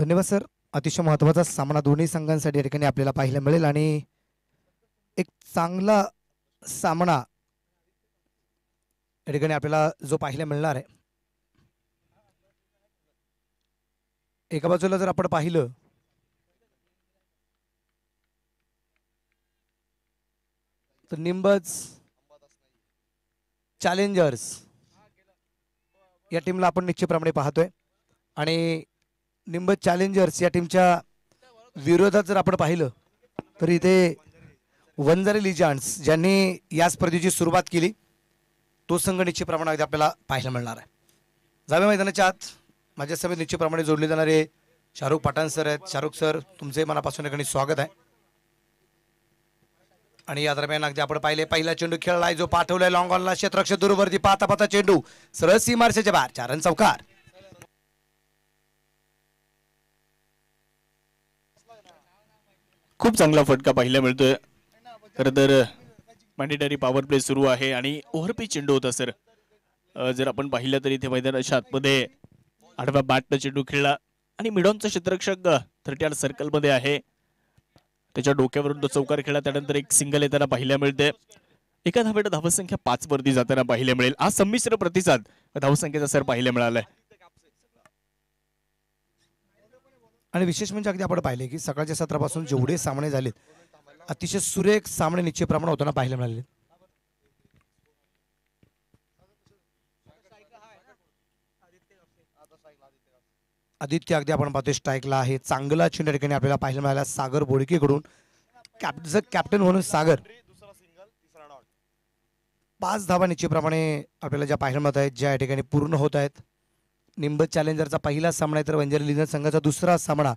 धन्यवाद सर अतिशय महत्त्वाचा सामना दोन्ही संघांसाठी या ठिकाणी आपल्याला पाहायला मिळेल आणि एक चांगला सामना या ठिकाणी आपल्याला जो पाहायला मिळणार आहे एका बाजूला जर आपण पाहिलं तर निंबज चॅलेंजर्स या टीमला आपण निश्चितप्रमाणे पाहतोय आणि निंब चॅलेंजर्स या टीमच्या विरोधात जर आपण पाहिलं तर इथे वंजारी लिजान्स ज्यांनी या स्पर्धेची सुरुवात केली तो संघ निश्चितप्रमाणे अगदी आपल्याला पाहायला मिळणार आहे जावे मैदानाच्या आत माझ्या सभेत निश्चितप्रमाणे जोडले जाणारे शाहरुख पाटाण सर आहेत शाहरुख सर तुमचे मनापासून एक स्वागत आहे आणि या दरम्यान अगदी आपण पाहिले पहिला चेंडू आहे जो पाठवलाय लॉंग ऑनला क्षेत्रक्ष दूरवरती पाहता पाहता चेंडू सरळ सीमारशेच्या बाहेर चारण चौकार खूप चांगला फटका पाहायला मिळतोय खरं तर मॅन्डेटरी पॉवर प्ले सुरू आहे आणि पी चेंडू होता सर जर आपण पाहिलं तर इथे मैदानाच्या आतमध्ये आठव्या बॅटनं चेंडू खेळला आणि मिडॉनचं क्षेत्ररक्षक थर्टी आठ सर्कलमध्ये आहे त्याच्या डोक्यावरून तो चौकार खेळला त्यानंतर एक सिंगल येताना पाहायला मिळते एका धाब्याला धावसंख्या पाच वरती जाताना पाहायला मिळेल हा संमिश्र प्रतिसाद धावसंख्येचा सर पाहायला मिळालाय आणि विशेष म्हणजे अगदी आपण पाहिले की सकाळच्या सत्रापासून जेवढे सामने झालेत अतिशय सुरेख सामने प्रमाण होताना पाहायला मिळाले आदित्य अगदी आपण पाहतोय स्ट्राईकला आहे चांगला चिन्ह ठिकाणी आपल्याला पाहायला मिळाला सागर बोडकेकडून कॅप कॅप्टन म्हणून सागर पाच धावा निश्चितप्रमाणे आपल्याला ज्या पाहायला मिळत आहेत ज्या ठिकाणी पूर्ण होत आहेत निंब चॅलेंजरचा पहिला सामना आहे तर वंजारी लिजन संघाचा दुसरा सामना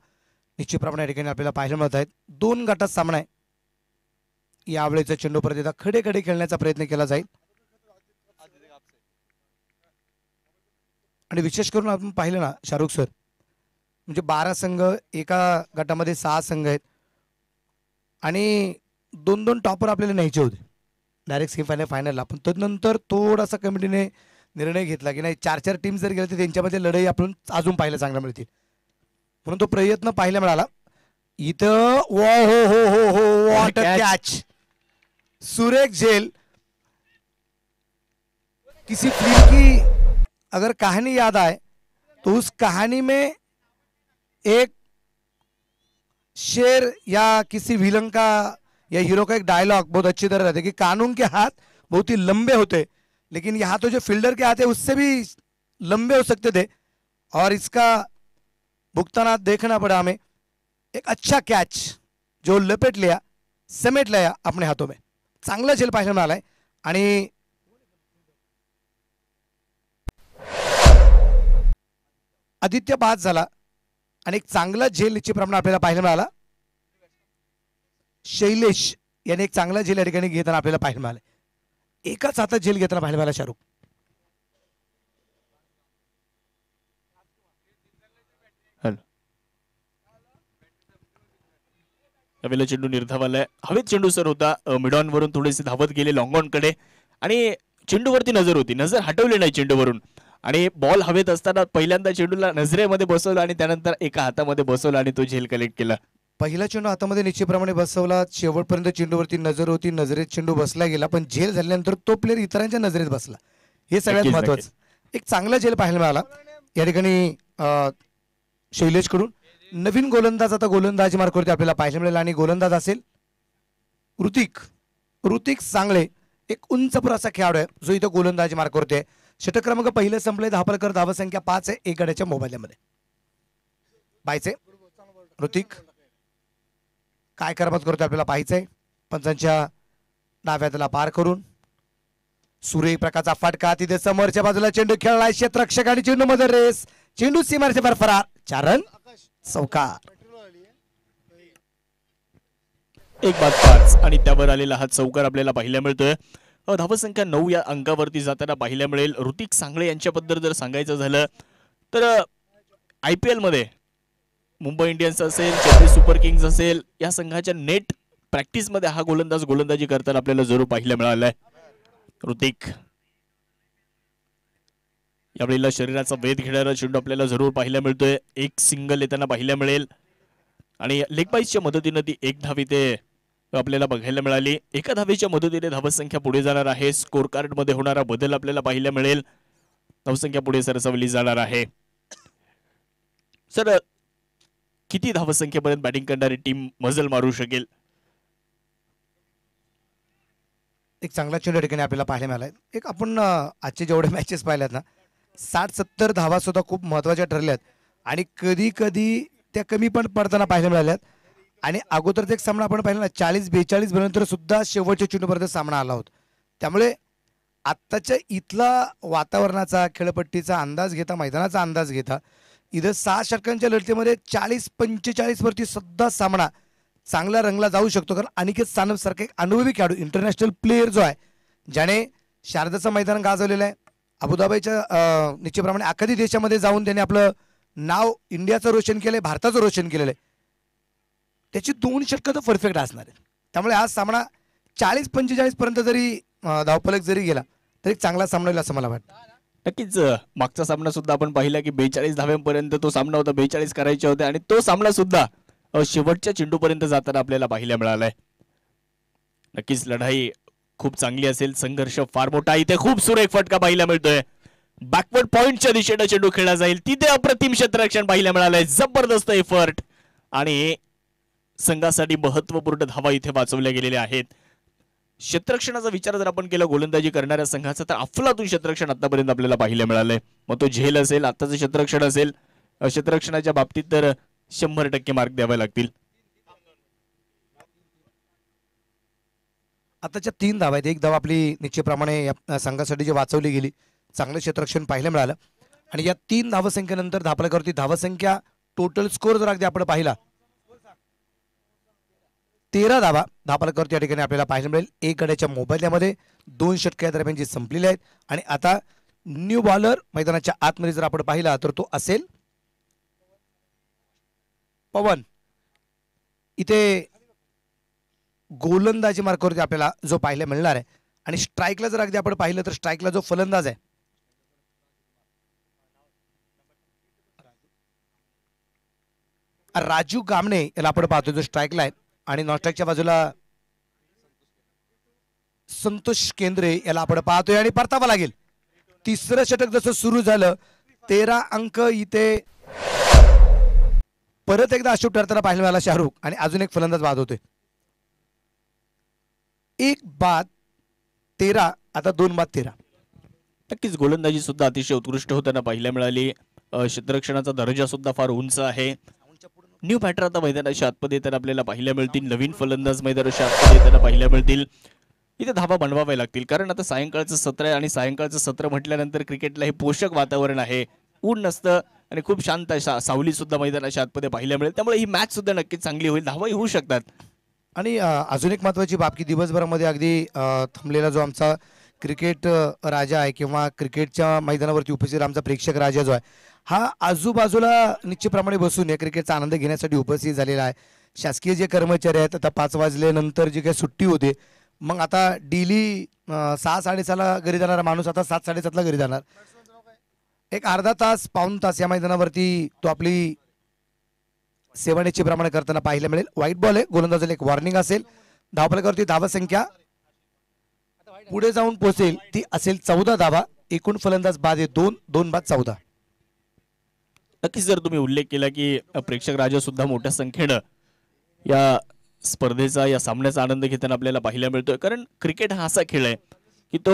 निश्चितप्रमाणे या ठिकाणी आपल्याला पाहायला मिळत आहेत दोन गटात सामना आहे यावेळेचा चेंडू परत एकदा खडे खडे खेळण्याचा प्रयत्न केला जाईल आणि विशेष करून आपण पाहिलं ना शाहरुख सर म्हणजे बारा संघ एका गटामध्ये सहा संघ आहेत आणि दोन दोन टॉपर आपल्याला न्यायचे होते डायरेक्ट सेमीफायनल फायनलला पण त्यानंतर थोडासा कमिटीने निर्णय घेतला की नाही चार चार टीम जर गेले तर त्यांच्यामध्ये लढाई आपण अजून पाहायला चांगल्या मिळतील म्हणून तो प्रयत्न पाहायला मिळाला इथं वा हो हो हो हो वॉट कॅच सुरेख झेल किसी फिल्म की अगर कहानी याद आए तो उस कहानी में एक शेर या किसी विलन का या हीरो का एक डायलॉग बहुत अच्छी तरह रहते कि कानून के हाथ बहुत ही लंबे होते लेकिन यहाँ तो जो फील्डर के आते उससे भी लंबे हो सकते थे और इसका भुगताना देखना पड़ा हमें एक अच्छा कैच जो लपेट लिया समेट लिया अपने हाथों में चांगला झेल पाहायला मिळाला आणि आदित्य बाद झाला आणि एक चांगला झेल प्रमाण आपल्याला पाहायला मिळाला शैलेश यांनी एक चांगला झेल या ठिकाणी घेताना आपल्याला पाहायला मिळाला एकाच हातात झेल घेतला पाहायला शाहरुख हवेला चेंडू निर्धावालाय हवेत चेंडू सर होता वरून थोडेसे धावत गेले कडे आणि वरती नजर होती नजर हटवली नाही वरून आणि बॉल हवेत असताना पहिल्यांदा चेंडूला नजरेमध्ये बसवला आणि त्यानंतर एका हातामध्ये बसवला आणि तो झेल कलेक्ट केला पहिला चेंडू हातामध्ये निश्चितप्रमाणे बसवला शेवटपर्यंत चेंडूवरती नजर होती नजरेत चेंडू बसला गेला पण झेल झाल्यानंतर तो प्लेअर इतरांच्या नजरेत बसला हे सगळ्यात महत्वाचं एक चांगला झेल पाहायला मिळाला या ठिकाणी शैलेशकडून नवीन गोलंदाज आता गोलंदाजी मार्कवरती आपल्याला पाहायला मिळेल आणि गोलंदाज असेल ऋतिक ऋतिक सांगळे एक उंचपूर असा खेळाडू आहे जो इथं गोलंदाजी मार्कवरती आहे षटक क्रमांक पहिले संपले धापालकर धावसंख्या पाच आहे एक गड्याच्या मोबाईलमध्ये बायचे ऋतिक काय करमत करतो आपल्याला पाहायचं पंचांच्या डाव्यातला पार करून सूर्य प्रकारचा फाटका तिथे समोरच्या बाजूला चेंडू खेळला क्षेत्रक्षक आणि चेंडू मध्ये रेस चेंडू सीमारचे बरफरार चारण चौकार एक बाद पाच आणि त्यावर आलेला हा चौकार आपल्याला पाहायला मिळतोय धावसंख्या नऊ या अंकावरती जाताना पाहायला मिळेल ऋतिक सांगळे यांच्याबद्दल जर सांगायचं झालं तर आय पी एलमध्ये मुंबई इंडियन्स असेल चेन्नई सुपर किंग्स असेल या संघाच्या नेट प्रॅक्टिसमध्ये हा गोलंदाज गोलंदाजी करताना आपल्याला जरूर पाहायला मिळालाय ऋतिक यावेळेला शरीराचा वेध घेणारा चेंडू आपल्याला जरूर पाहायला मिळतोय एक सिंगल येताना पाहायला मिळेल आणि लेगबाईजच्या मदतीनं ती एक धावी ते आपल्याला बघायला मिळाली एका धावीच्या मदतीने धावसंख्या पुढे जाणार आहे स्कोर कार्ड मध्ये होणारा बदल आपल्याला पाहायला मिळेल धावसंख्या पुढे सरसावली जाणार आहे सर किती धावसंख्येपर्यंत बॅटिंग करणारी टीम मजल मारू शकेल एक चांगला चेंडू ठिकाणी आपल्याला पाहायला मिळाला आहे एक आपण आजचे जेवढे मॅचेस पाहिल्यात ना साठ सत्तर धावा सुद्धा खूप महत्त्वाच्या ठरल्यात आणि कधी कधी त्या कमी पण पडताना पाहायला मिळाल्यात आणि अगोदरच एक सामना आपण पाहिला ना चाळीस बेचाळीस तर सुद्धा शेवटच्या चेंडूपर्यंत सामना आला होता त्यामुळे आत्ताच्या इथला वातावरणाचा खेळपट्टीचा अंदाज घेता मैदानाचा अंदाज घेता इथं सहा षटकांच्या लढतीमध्ये चाळीस वरती सुद्धा सामना चांगला रंगला जाऊ शकतो कारण अनिकेत सारखा एक अनुभवी खेळाडू इंटरनॅशनल प्लेयर जो आहे ज्याने शारदाचं मैदान गाजवलेलं आहे अबुधाबाईच्या निश्चितप्रमाणे अखादी देशामध्ये जाऊन त्याने आपलं नाव इंडियाचं रोशन केलं भारताचं रोशन केलेलं आहे त्याची दोन षटकं तर परफेक्ट असणार आहे त्यामुळे हा सामना चाळीस पंचेचाळीसपर्यंत जरी धावपलक जरी गेला तरी चांगला सामना होईल असं मला वाटतं नक्कीच मागचा सामना सुद्धा आपण पाहिला की बेचाळीस धाव्यांपर्यंत तो सामना होता बेचाळीस करायचे होते आणि तो सामना सुद्धा शेवटच्या चेंडूपर्यंत जाताना आपल्याला पाहायला मिळालाय नक्कीच लढाई खूप चांगली असेल संघर्ष फार मोठा इथे खूप सुरेख फटका पाहायला मिळतोय बॅकवर्ड पॉइंटच्या दिशेनं चेंडू खेळला जाईल तिथे अप्रतिम क्षेत्ररक्षण पाहायला मिळालंय जबरदस्त एफर्ट आणि संघासाठी महत्वपूर्ण धावा इथे वाचवल्या गेलेल्या आहेत क्षेत्रक्षणाचा विचार जर आपण केला गोलंदाजी करणाऱ्या संघाचा तर अफलातून क्षेत्रक्षण आतापर्यंत आपल्याला पाहिलं मिळालंय मग तो झेल असेल आताचं क्षेत्रक्षण असेल क्षेत्रक्षणाच्या बाबतीत तर शंभर टक्के मार्क द्यावे लागतील आताच्या तीन धावा आहेत एक धाव आपली निश्चितप्रमाणे या संघासाठी जी वाचवली गेली चांगलं क्षेत्रक्षण पाहायला मिळालं आणि या तीन धावसंख्येनंतर धापल्यावरती धावसंख्या टोटल स्कोर जर अगदी आपण पाहिला तेरा धावा करतो या ठिकाणी आपल्याला पाहायला मिळेल एक गड्याच्या मोबाईलमध्ये दोन या दरम्यान जे संपलेले आहेत आणि आता न्यू बॉलर मैदानाच्या आतमध्ये जर आपण पाहिला तर तो असेल पवन इथे गोलंदाजी मार्गावरती आपल्याला जो पाहायला मिळणार आहे आणि स्ट्राईकला जर अगदी आपण पाहिलं तर स्ट्राईकला जो फलंदाज आहे राजू गामणे याला आपण पाहतो जो स्ट्राईकला आहे आणि नॉस्टॅकच्या बाजूला संतोष केंद्रे याला आपण पाहतोय आणि परतावा लागेल तिसरं षटक जसं सुरू झालं तेरा अंक इथे परत एकदा अशोक ठरताना पाहायला मिळाला शाहरुख आणि अजून एक फलंदाज बाद होते एक बाद तेरा आता दोन बाद तेरा नक्कीच गोलंदाजी सुद्धा अतिशय उत्कृष्ट होताना पाहिल्या मिळाली क्षेत्ररक्षणाचा दर्जा सुद्धा फार उंच आहे न्यू बॅटर आता मैदानाच्या आतमध्ये तर आपल्याला पाहायला मिळतील नवीन फलंदाज मैदानाच्या आतमध्ये त्यांना पाहायला मिळतील इथे धाबा बनवाव्या लागतील कारण आता सायंकाळचं सत्र आहे आणि सायंकाळचं सत्र म्हटल्यानंतर क्रिकेटला हे पोषक वातावरण आहे ऊन नसतं आणि खूप शांत अशा सावली सुद्धा मैदानाच्या आतमध्ये पाहायला मिळेल त्यामुळे ही मॅच सुद्धा नक्कीच चांगली होईल धावाही होऊ शकतात आणि अजून एक महत्वाची बाब की दिवसभरामध्ये अगदी थांबलेला जो आमचा क्रिकेट राजा आहे किंवा क्रिकेटच्या मैदानावरती उपस्थित आमचा प्रेक्षक राजा जो आहे हा आजूबाजूला निश्चितप्रमाणे बसून या क्रिकेटचा आनंद घेण्यासाठी उपस्थित झालेला आहे शासकीय जे कर्मचारी आहेत आता पाच वाजल्यानंतर जी काही सुट्टी होते मग आता डेली सहा साडेसहाला घरी जाणारा माणूस आता सात साडेसातला घरी जाणार एक अर्धा तास पाऊन तास या मैदानावरती तो आपली सेवन प्रमाणे करताना पाहायला मिळेल व्हाईट बॉल आहे गोलंदाजाला एक वॉर्निंग असेल धावफलकावरती धावसंख्या पुढे जाऊन पोहोचेल ती असेल चौदा धावा एकूण फलंदाज बाद आहे दोन दोन बाद चौदा नक्कीच जर तुम्ही उल्लेख केला की प्रेक्षक राजा सुद्धा मोठ्या संख्येनं या स्पर्धेचा या सामन्याचा आनंद घेताना आपल्याला पाहायला मिळतोय कारण क्रिकेट हा असा खेळ आहे की तो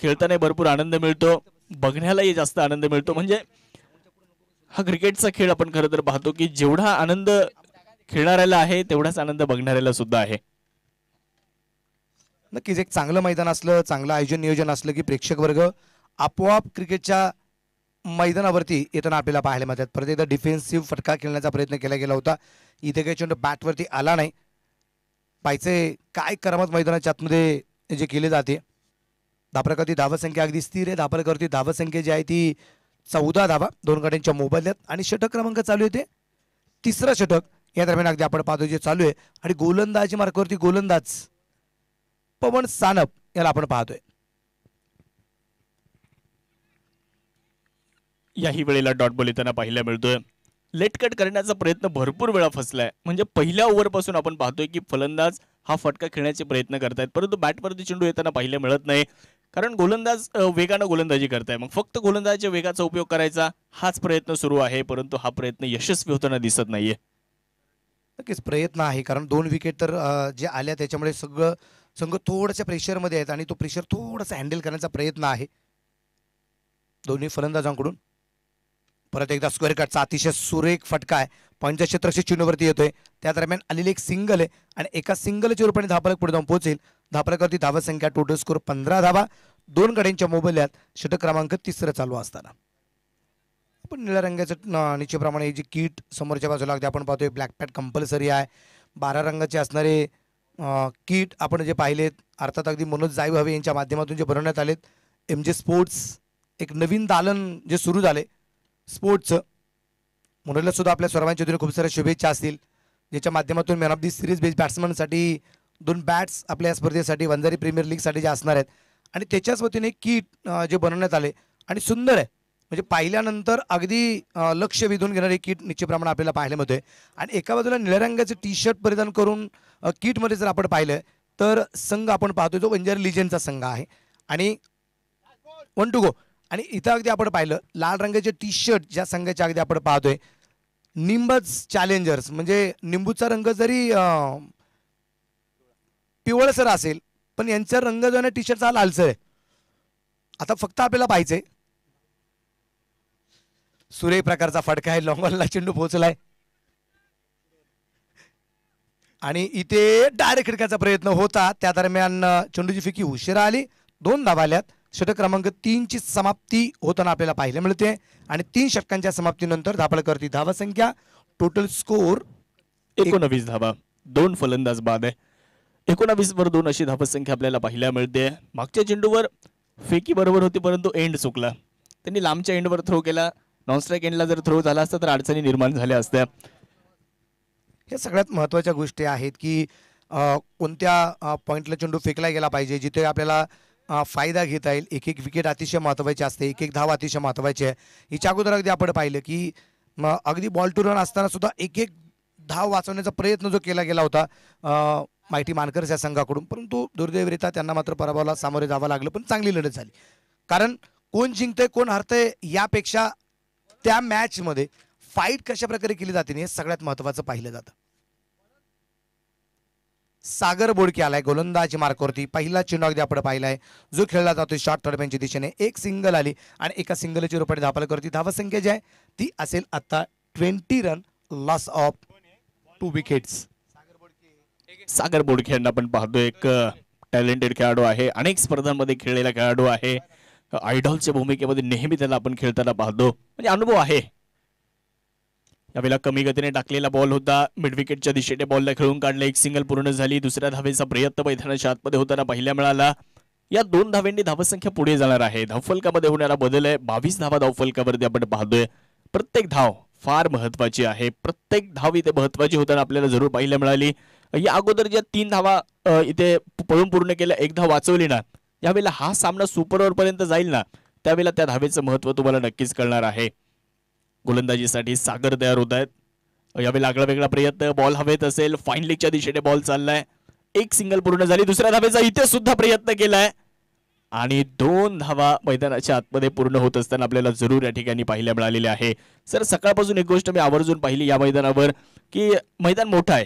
खेळताना भरपूर आनंद मिळतो बघण्यालाही जास्त आनंद मिळतो म्हणजे हा क्रिकेटचा खेळ आपण खरं तर पाहतो की जेवढा आनंद खेळणाऱ्याला आहे तेवढाच आनंद बघणाऱ्याला सुद्धा आहे नक्कीच एक चांगलं मैदान असलं चांगलं आयोजन नियोजन असलं की प्रेक्षक वर्ग आपोआप क्रिकेटच्या मैदानावरती येताना आपल्याला पाहायला मिळतात परत एकदा डिफेन्सिव्ह फटका खेळण्याचा प्रयत्न केला गेला होता इथे काही चेंडू बॅटवरती आला नाही पाहिजे काय करमत मैदानाच्या आतमध्ये जे केले जाते धापरकरती संख्या अगदी स्थिर आहे धापरकरती संख्या जी आहे ती चौदा धावा दोन गाड्यांच्या मोबदल्यात आणि षटक क्रमांक चालू येते तिसरं षटक या दरम्यान अगदी आपण पाहतो जे चालू आहे आणि गोलंदाजी मार्गावरती गोलंदाज पवन सानप याला आपण पाहतोय याही वेळेला डॉट बॉल येताना पाहायला मिळतोय कट करण्याचा प्रयत्न भरपूर वेळा फसलाय म्हणजे पहिल्या ओव्हरपासून आपण पाहतोय की फलंदाज हा फटका खेळण्याचे प्रयत्न करतायत परंतु बॅटवरती चेंडू येताना पाहायला मिळत नाही कारण गोलंदाज वेगानं गोलंदाजी करताय मग फक्त गोलंदाजाच्या वेगाचा उपयोग करायचा हाच प्रयत्न सुरू आहे परंतु हा प्रयत्न यशस्वी होताना दिसत नाहीये नक्कीच प्रयत्न आहे कारण दोन विकेट तर जे आल्या त्याच्यामुळे सगळं संघ थोडंसं प्रेशरमध्ये आहेत आणि तो प्रेशर थोडासा हँडल करण्याचा प्रयत्न आहे दोन्ही फलंदाजांकडून परत एकदा स्क्वेअर कटचा अतिशय सुरेख फटका आहे पंचक्षेत्रशे चिन्हवरती येतोय त्या दरम्यान आलेली एक सिंगल आहे आणि एका सिंगलच्या रूपाने धापलक पुढे जाऊन पोहोचेल धापलकवरती धावा संख्या टोटल स्कोर पंधरा धावा दोन गड्यांच्या मोबदल्यात षटक क्रमांक तिसरं चालू असताना आपण निळ्या रंगाचं निश्चितप्रमाणे जी किट समोरच्या बाजूला अगदी आपण पाहतोय ब्लॅक पॅट कंपल्सरी आहे बारा रंगाचे असणारे किट आपण जे पाहिलेत अर्थात अगदी मनोज जाईव हवे यांच्या माध्यमातून जे बनवण्यात आलेत एम जे स्पोर्ट्स एक नवीन दालन जे सुरू झाले स्पोर्ट्सचं मनोजला सुद्धा आपल्या सर्वांच्या वतीने खूप साऱ्या शुभेच्छा असतील ज्याच्या माध्यमातून man of the series best बॅट्समनसाठी दोन बॅट्स आपल्या या स्पर्धेसाठी वंजारी प्रीमियर लीगसाठी जे असणार आहेत आणि त्याच्याच वतीने किट जे बनवण्यात आले आणि सुंदर आहे म्हणजे पाहिल्यानंतर अगदी लक्ष वेधून घेणारी किट निश्चित प्रमाणात आपल्याला पाहायला मिळते आणि एका बाजूला निळ्या रंगाचं टी शर्ट परिधान करून किटमध्ये जर आपण पाहिलं तर संघ आपण पाहतोय तो वंजर म्हणजे लिजनचा संघ आहे आणि वन टू गो आणि इथं अगदी आपण पाहिलं लाल रंगाचे टी शर्ट ज्या संघाच्या अगदी आपण पाहतोय निंबच चॅलेंजर्स म्हणजे निंबूचा रंग जरी पिवळसर असेल पण यांचा रंग जो आहे टी शर्टचा लालसर आहे आता फक्त आपल्याला पाहिजे सुरे प्रकारचा फटका आहे लॉंगॉलला चेंडू पोहोचलाय आणि इथे डायरेक्ट खिडकाचा प्रयत्न होता त्या दरम्यान चेंडूची फिकी उशिरा आली दोन धाबाल्यात षटक क्रमांक तीनची समाप्ती होताना आपल्याला पाहायला मिळते आणि तीन षटकांच्या समाप्तीनंतर धापळकरती धावा संख्या टोटल स्कोर एकोणावीस धावा दोन फलंदाज बाद आहे एकोणावीस वर दोन अशी संख्या आपल्याला पाहायला मिळते मागच्या चेंडूवर फेकी बरोबर होती परंतु एंड चुकला त्यांनी लांबच्या एंडवर थ्रो केला नॉनस्ट्राईक एंडला जर थ्रो झाला असता तर अडचणी निर्माण झाल्या असत्या हे सगळ्यात महत्वाच्या गोष्टी आहेत की कोणत्या पॉईंटला चेंडू फेकला गेला पाहिजे जिथे आपल्याला फायदा घेता येईल एक एक विकेट अतिशय महत्त्वाची असते एक एक धाव अतिशय महत्त्वाची आहे याच्या अगोदर अगदी आपण पाहिलं की अगदी बॉल टू रन असताना सुद्धा एक एक धाव वाचवण्याचा प्रयत्न जो केला गेला होता माहिती मानकर या संघाकडून परंतु दुर्दैवरित्या त्यांना मात्र पराभवाला सामोरे जावं लागलं पण चांगली लढत झाली कारण कोण जिंकतंय कोण हरतंय यापेक्षा त्या मॅचमध्ये फाईट कशा प्रकारे केली जाते हे सगळ्यात महत्वाचं पाहिलं जातं सागर बोडके आलाय गोलंदाजी मार्कवरती पहिला अगदी आपण पाहिलाय जो खेळला जातो शॉर्ट थर्डमॅनच्या दिशेने एक सिंगल आली आणि एका सिंगलची रुपये धापाल करती धावसंख्या जी आहे ती असेल आता twenty run loss of two wickets Sagar Bodke यांना आपण पाहतो एक टॅलेंटेड खेळाडू आहे अनेक स्पर्धांमध्ये खेळलेला खेळाडू आहे आयडॉलच्या भूमिकेमध्ये नेहमी त्याला आपण खेळताना पाहतो म्हणजे अनुभव आहे यावेळेला कमी गतीने टाकलेला बॉल होता मिडविकेटच्या दिशेने बॉलला खेळून काढला एक सिंगल पूर्ण झाली दुसऱ्या धावेचा प्रयत्न मैदानाच्या आतमध्ये होताना पहिला मिळाला या दोन धावेंनी धावसंख्या पुढे जाणार आहे धावफलकामध्ये होणारा बदल आहे बावीस धावा धावफलकावरती आपण पाहतोय प्रत्येक धाव फार महत्वाची आहे प्रत्येक धाव इथे महत्वाची होताना आपल्याला जरूर पाहायला मिळाली या अगोदर ज्या तीन धावा इथे पळून पूर्ण केल्या एक धाव वाचवली ना यावेळेला हा सामना सुपर ओव्हरपर्यंत जाईल ना त्यावेळेला त्या धावेचं महत्त्व तुम्हाला नक्कीच कळणार आहे गोलंदाजीसाठी सागर तयार होत आहेत यावेळेला आगळा वेगळा प्रयत्न बॉल हवेत असेल फाईन लीगच्या दिशेने बॉल चाललाय एक सिंगल पूर्ण झाली दुसऱ्या धावेचा इथे सुद्धा प्रयत्न केलाय आणि दोन धावा मैदानाच्या आतमध्ये पूर्ण होत असताना आपल्याला जरूर या ठिकाणी पाहायला मिळालेल्या आहे सर सकाळपासून एक गोष्ट मी आवर्जून पाहिली या मैदानावर की मैदान मोठं आहे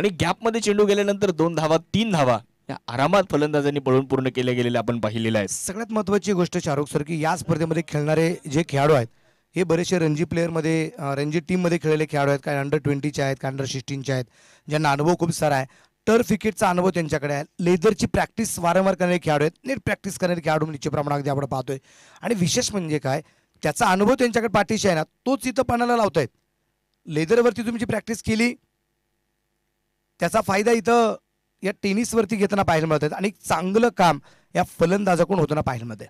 आणि गॅपमध्ये चेंडू गेल्यानंतर दोन धावा तीन धावा या आरामात फलंदाजांनी पळून पूर्ण केल्या गेलेलं आपण पाहिलेलं आहे सगळ्यात महत्त्वाची गोष्ट शाहरुख सर की या स्पर्धेमध्ये खेळणारे जे खेळाडू आहेत हे बरेचसे रणजी प्लेअरमध्ये रणजी टीममध्ये खेळलेले खेळाडू आहेत काय अंडर ट्वेंटीचे आहेत काय अंडर सिक्स्टीनचे आहेत ज्यांना अनुभव खूप सारा आहे टर्फ विकेटचा अनुभव त्यांच्याकडे आहे लेदरची प्रॅक्टिस वारंवार करणारे खेळाडू आहेत नीट प्रॅक्टिस करणारे खेळाडू निश्चित प्रमाणात अगदी आपण पाहतोय आणि विशेष म्हणजे काय त्याचा अनुभव त्यांच्याकडे पाठीशी आहे ना तोच इथं पाण्याला लावतायत लेदरवरती तुम्ही जी प्रॅक्टिस केली त्याचा फायदा इथं या टेनिसवरती घेताना पाहायला आहेत आणि चांगलं काम या फलंदाजाकडून होताना पाहायला आहे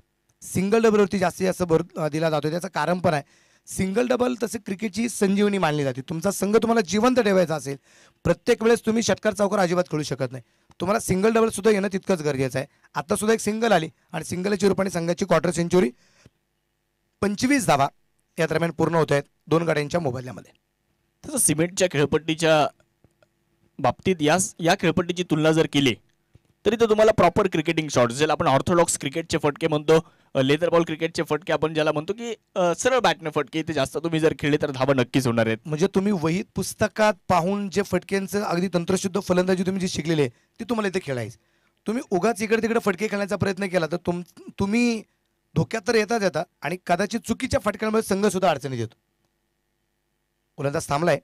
सिंगल डबलवरती जास्तीत जास्त भर दिला जातो त्याचं कारण पण आहे सिंगल डबल तसे क्रिकेटची संजीवनी मानली जाते तुमचा संघ तुम्हाला जिवंत ठेवायचा असेल प्रत्येक वेळेस तुम्ही षटकार चौकार अजिबात खेळू शकत नाही तुम्हाला सिंगल डबल सुद्धा येणं तितकंच गरजेचं आहे आता सुद्धा एक सिंगल आली आणि सिंगलची रूपाने संघाची क्वार्टर सेंचुरी पंचवीस धावा या दरम्यान पूर्ण होत आहेत दोन गाड्यांच्या मोबाईलमध्ये तसं सिमेंटच्या खेळपट्टीच्या बाबतीत यास या खेळपट्टीची तुलना जर केली तरी तर तुम्हाला प्रॉपर क्रिकेटिंग शॉट ज्याला आपण ऑर्थोडॉक्स क्रिकेटचे फटके म्हणतो लेदर बॉल क्रिकेटचे फटके आपण ज्याला म्हणतो की सरळ बॅटने फटके इथे जास्त तुम्ही जर खेळले तर धावा नक्कीच होणार आहेत म्हणजे तुम्ही वहीत पुस्तकात पाहून जे फटक्यांचं अगदी तंत्रशुद्ध फलंदाजी तुम्ही जे शिकलेले ते तुम्हाला इथे खेळायच तुम्ही उगाच इकडे तिकडे फटके खेळण्याचा प्रयत्न केला तर तुम तुम्ही धोक्यात तर येताच येता आणि कदाचित चुकीच्या फटक्यांमध्ये संघ सुद्धा अडचणीत येतो गोलंदाज थांबलाय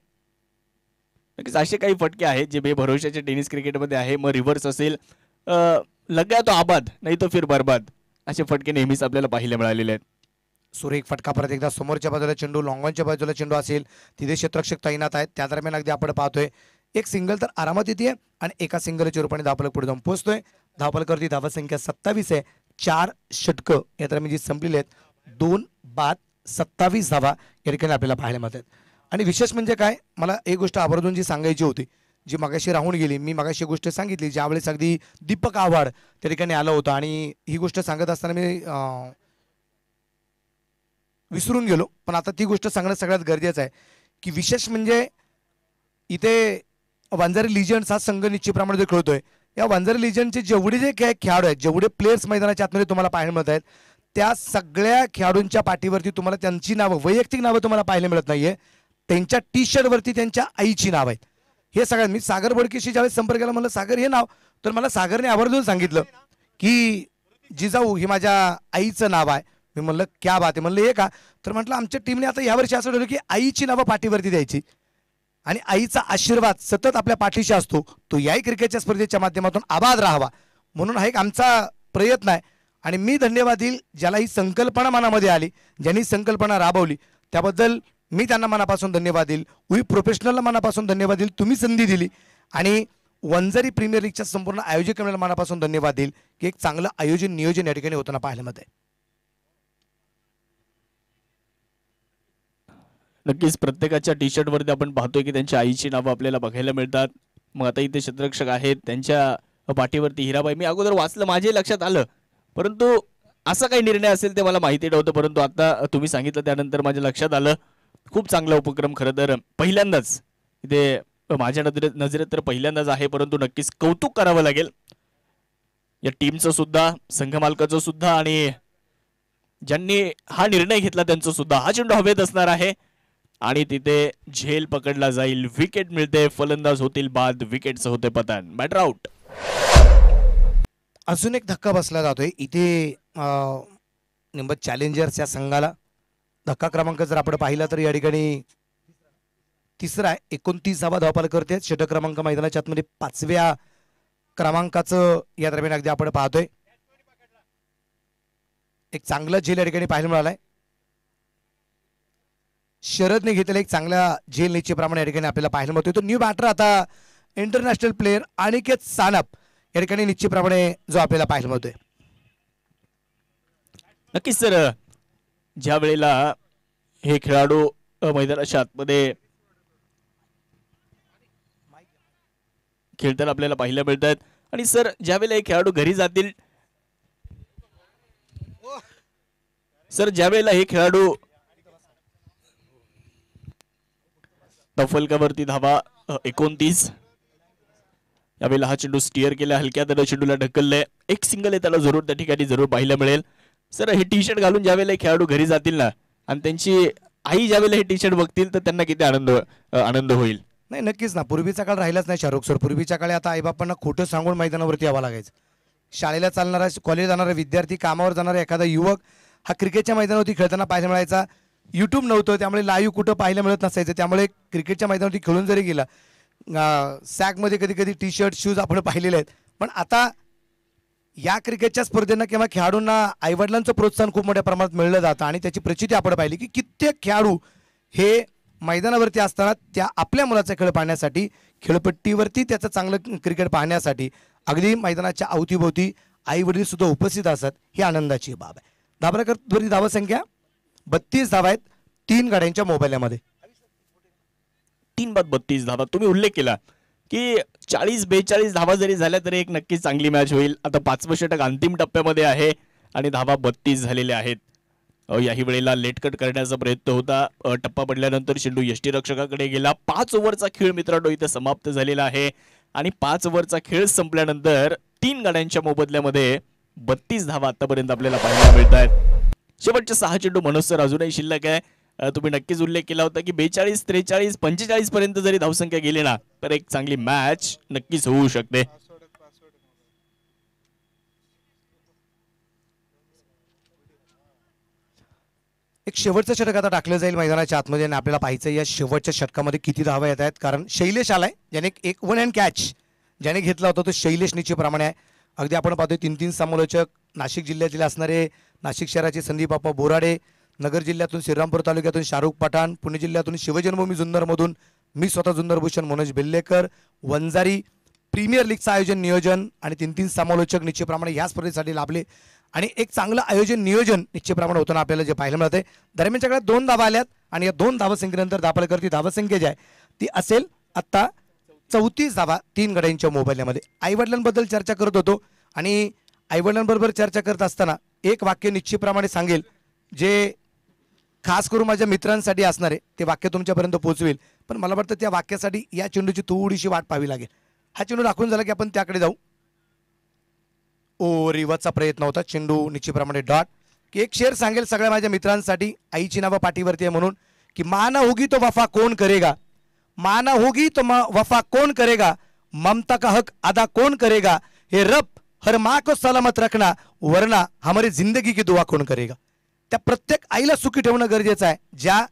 नक्कीच असे काही फटके आहेत जे बेभरोशाचे टेनिस क्रिकेटमध्ये आहे मग रिव्हर्स असेल लग्या तो आबाद नाही तो फिर बरबाद असे फटके नेहमीच आपल्याला पाहायला मिळालेले आहेत सुरेख फटका परत एकदा समोरच्या बाजूला चेंडू लॉंगॉनच्या बाजूला चेंडू असेल तिथे क्षेत्रक्षक तैनात आहेत त्या दरम्यान अगदी आपण पाहतोय एक सिंगल तर आरामात येते आणि एका सिंगलच्या रूपाने धावपलक पुढे जाऊन पोहोचतोय धापलकरती धावा संख्या सत्तावीस आहे चार षटकं या दरम्यान जी संपलेली आहेत दोन बाद सत्तावीस धावा या ठिकाणी आपल्याला पाहायला मिळतात आणि विशेष म्हणजे काय मला एक गोष्ट आवर्जून जी सांगायची होती जी मगाशी राहून गेली मी मगाशी गोष्ट सांगितली ज्यावेळेस अगदी दीपक आव्हाड त्या ठिकाणी आला होता आणि ही गोष्ट सांगत असताना मी विसरून गेलो पण आता ती गोष्ट सांगणं सगळ्यात गरजेचं आहे की विशेष म्हणजे इथे वांजारी लिजंड्स हा संघ निश्चितप्रमाणे जो खेळतोय या वांजारी लिजंडचे जेवढे जे काय खेळाडू आहेत जेवढे प्लेयर्स मैदानाच्या आतमध्ये तुम्हाला पाहायला मिळत आहेत त्या सगळ्या खेळाडूंच्या पाठीवरती तुम्हाला त्यांची नावं वैयक्तिक नावं तुम्हाला पाहायला मिळत नाहीये त्यांच्या टी शर्टवरती त्यांच्या आईची नाव आहेत हे सगळ्यात मी सागर बडकेशी ज्यावेळेस संपर्क केला म्हणलं सागर हे नाव तर मला सागरने आवर्जून सांगितलं की जिजाऊ हे माझ्या आईचं नाव आहे मी म्हणलं क्या बात आहे म्हणलं हे का तर म्हटलं आमच्या टीमने आता यावर्षी असं ठरवलं की आईची नावं पाठीवरती द्यायची आणि आईचा आशीर्वाद सतत आपल्या पाठीशी असतो तो याही क्रिकेटच्या स्पर्धेच्या माध्यमातून आबाद राहावा म्हणून हा एक आमचा प्रयत्न आहे आणि मी धन्यवाद देईल ज्याला ही संकल्पना मनामध्ये आली ज्यांनी संकल्पना राबवली त्याबद्दल मी त्यांना मनापासून धन्यवाद देईल वी प्रोफेशनलला मनापासून धन्यवाद देईल तुम्ही संधी दिली आणि वंजारी प्रीमियर लीगच्या संपूर्ण आयोजक कमिटीला मनापासून धन्यवाद देईल की एक चांगलं आयोजन नियोजन या ठिकाणी होताना पाहायला मध्ये नक्कीच प्रत्येकाच्या टी शर्टवरती आपण पाहतोय की त्यांच्या आईची नावं आपल्याला बघायला मिळतात मग आता इथे क्षेत्ररक्षक आहेत त्यांच्या पाठीवरती हिराबाई मी अगोदर वाचलं माझे लक्षात आलं परंतु असा काही निर्णय असेल ते मला माहिती नव्हतं परंतु आता तुम्ही सांगितलं त्यानंतर माझ्या लक्षात आलं खूप चांगला उपक्रम खरं तर पहिल्यांदाच इथे माझ्या नजरेत नजरेत तर पहिल्यांदाच आहे परंतु नक्कीच कौतुक करावं लागेल या टीमचं सुद्धा संघ मालकाचं सुद्धा आणि ज्यांनी हा निर्णय घेतला त्यांचं सुद्धा हा चेंडू हवेत असणार आहे आणि तिथे झेल पकडला जाईल विकेट मिळते फलंदाज होतील बाद विकेटचं होते पतन बॅटर आउट अजून एक धक्का बसला जातोय इथे निंबत चॅलेंजर्स या संघाला धक्का क्रमांक जर आपण पाहिला तर या ठिकाणी तिसरा एकोणतीसावा धावपाल करते षटक क्रमांक मैदानाच्या आतमध्ये पाचव्या क्रमांकाचं या दरम्यान अगदी आपण पाहतोय एक चांगला झेल या ठिकाणी पाहायला मिळालाय शरदने घेतलेला एक चांगला झेल निश्चितप्रमाणे या ठिकाणी आपल्याला पाहायला मिळतोय तो न्यू बॅटर आता इंटरनॅशनल प्लेअर अनिकेत सानप या ठिकाणी निश्चितप्रमाणे जो आपल्याला पाहायला मिळतोय नक्कीच सर ज्या वेळेला हे खेळाडू मैदानाच्या आतमध्ये खेळताना आपल्याला पाहायला मिळत आहेत आणि सर ज्यावेळेला हे खेळाडू घरी जातील सर ज्यावेळेला हे खेळाडू फलकावरती धावा एकोणतीस यावेळेला हा चेंडू स्टिअर केला हलक्या तर चेंडूला ढकलले एक सिंगल आहे त्याला जरूर त्या ठिकाणी जरूर पाहायला मिळेल सर हे टी शर्ट घालून ज्यावेळेला खेळाडू घरी जातील ना आणि त्यांची आई ज्यावेळेला हे टी शर्ट बघतील तर त्यांना किती आनंद आनंद होईल नाही नक्कीच ना पूर्वीचा काळ राहिलाच नाही शाहरुख सर पूर्वीच्या काळी आता आईबापांना खोटं सांगून मैदानावरती यावं लागायचं शाळेला चालणारा कॉलेज जाणारा विद्यार्थी कामावर जाणारा एखादा युवक हा क्रिकेटच्या मैदानावरती खेळताना पाहायला मिळायचा युट्यूब नव्हतं त्यामुळे लाईव्ह कुठं पाहायला मिळत नसायचं त्यामुळे क्रिकेटच्या मैदानावरती खेळून जरी गेला सॅकमध्ये कधी कधी टी शर्ट शूज आपण पाहिलेले आहेत पण आता या क्रिकेटच्या स्पर्धेनं किंवा खेळाडूंना आईवडिलांचं प्रोत्साहन खूप मोठ्या प्रमाणात मिळलं जातं आणि त्याची प्रचिती आपण पाहिली की कित्येक खेळाडू हे मैदानावरती असताना त्या आपल्या मुलाचा खेळ पाहण्यासाठी खेळपट्टीवरती त्याचं चांगलं क्रिकेट पाहण्यासाठी अगदी मैदानाच्या अवतीभोवती वडील सुद्धा उपस्थित असतात ही आनंदाची बाब आहे धाबराकरवरती संख्या बत्तीस धावा आहेत तीन गाड्यांच्या मोबाईलमध्ये तीन बाद बत्तीस धावा तुम्ही उल्लेख केला की चाळीस बेचाळीस धावा जरी झाल्या तरी एक नक्कीच चांगली मॅच होईल आता पाचवं षटक अंतिम टप्प्यामध्ये आहे आणि धावा बत्तीस झालेल्या आहेत याही वेळेला लेटकट करण्याचा प्रयत्न होता टप्पा पडल्यानंतर चेंडू यष्टीरक्षकाकडे गेला पाच ओव्हरचा खेळ मित्रांनो इथे समाप्त झालेला आहे आणि पाच ओव्हरचा खेळ संपल्यानंतर तीन गाड्यांच्या मोबदल्यामध्ये बत्तीस धावा आतापर्यंत आपल्याला पाहायला मिळत आहेत शेवटचे सहा चेंडू मनोज सर अजूनही शिल्लक आहे तुम्ही नक्कीच उल्लेख केला होता की बेचाळीस त्रेचाळीस पंचेचाळीस पर्यंत जरी धावसंख्या गेली ना तर एक चांगली मॅच नक्कीच होऊ शकते एक शेवटचं षटक आता टाकलं जाईल मैदानाच्या आतमध्ये आणि आपल्याला पाहायचं या शेवटच्या षटकामध्ये किती धावा येत आहेत कारण शैलेश आलाय ज्याने एक वन अँड कॅच ज्याने घेतला होता तो शैलेश निश्चितप्रमाणे आहे अगदी आपण पाहतोय तीन तीन समालोचक नाशिक जिल्ह्यातील असणारे नाशिक शहराचे संदीप बाप्पा बोराडे नगर जिल्ह्यातून श्रीरामपूर तालुक्यातून शाहरुख पठाण पुणे जिल्ह्यातून शिवजन्मभूमी जुन्नरमधून मी स्वतः जुन्नरभूषण मनोज भिल्लेकर वंजारी प्रीमियर लीगचं आयोजन नियोजन आणि तीन तीन समालोचक निश्चितप्रमाणे या स्पर्धेसाठी लाभले आणि एक चांगलं आयोजन नियोजन निश्चितप्रमाणे होताना आपल्याला जे पाहायला मिळते दरम्यानच्या काळात दोन धावा आल्यात आणि या दोन धावसंख्येनंतर धावा धावसंख्या जी आहे ती असेल आत्ता चौतीस धावा तीन गड्यांच्या मोबाईलमध्ये आईवडिलांबद्दल चर्चा करत होतो आणि आईवडिलांबरोबर चर्चा करत असताना एक वाक्य निश्चितप्रमाणे सांगेल जे खास करून माझ्या मित्रांसाठी असणारे ते वाक्य तुमच्यापर्यंत पोहोचवेल पण मला वाटतं त्या वाक्यासाठी या चेंडूची थोडीशी वाट पाहावी लागेल हा चेंडू राखून झाला की आपण त्याकडे जाऊ ओ रिवाचा प्रयत्न होता चेंडू निश्चितप्रमाणे डॉट की एक शेर सांगेल सगळ्या माझ्या मित्रांसाठी आईची नावं पाठीवरती आहे म्हणून की माना होगी तो वफा कोण करेगा माना होगी तो वफा कोण करेगा ममता का हक अदा कोण करेगा हे रप हर मा को सलामत रखना वरना हमारी जिंदगी की दुआ कोण करेगा त्या प्रत्येक आईला सुखी ठेवणं गरजेचं आहे ज्या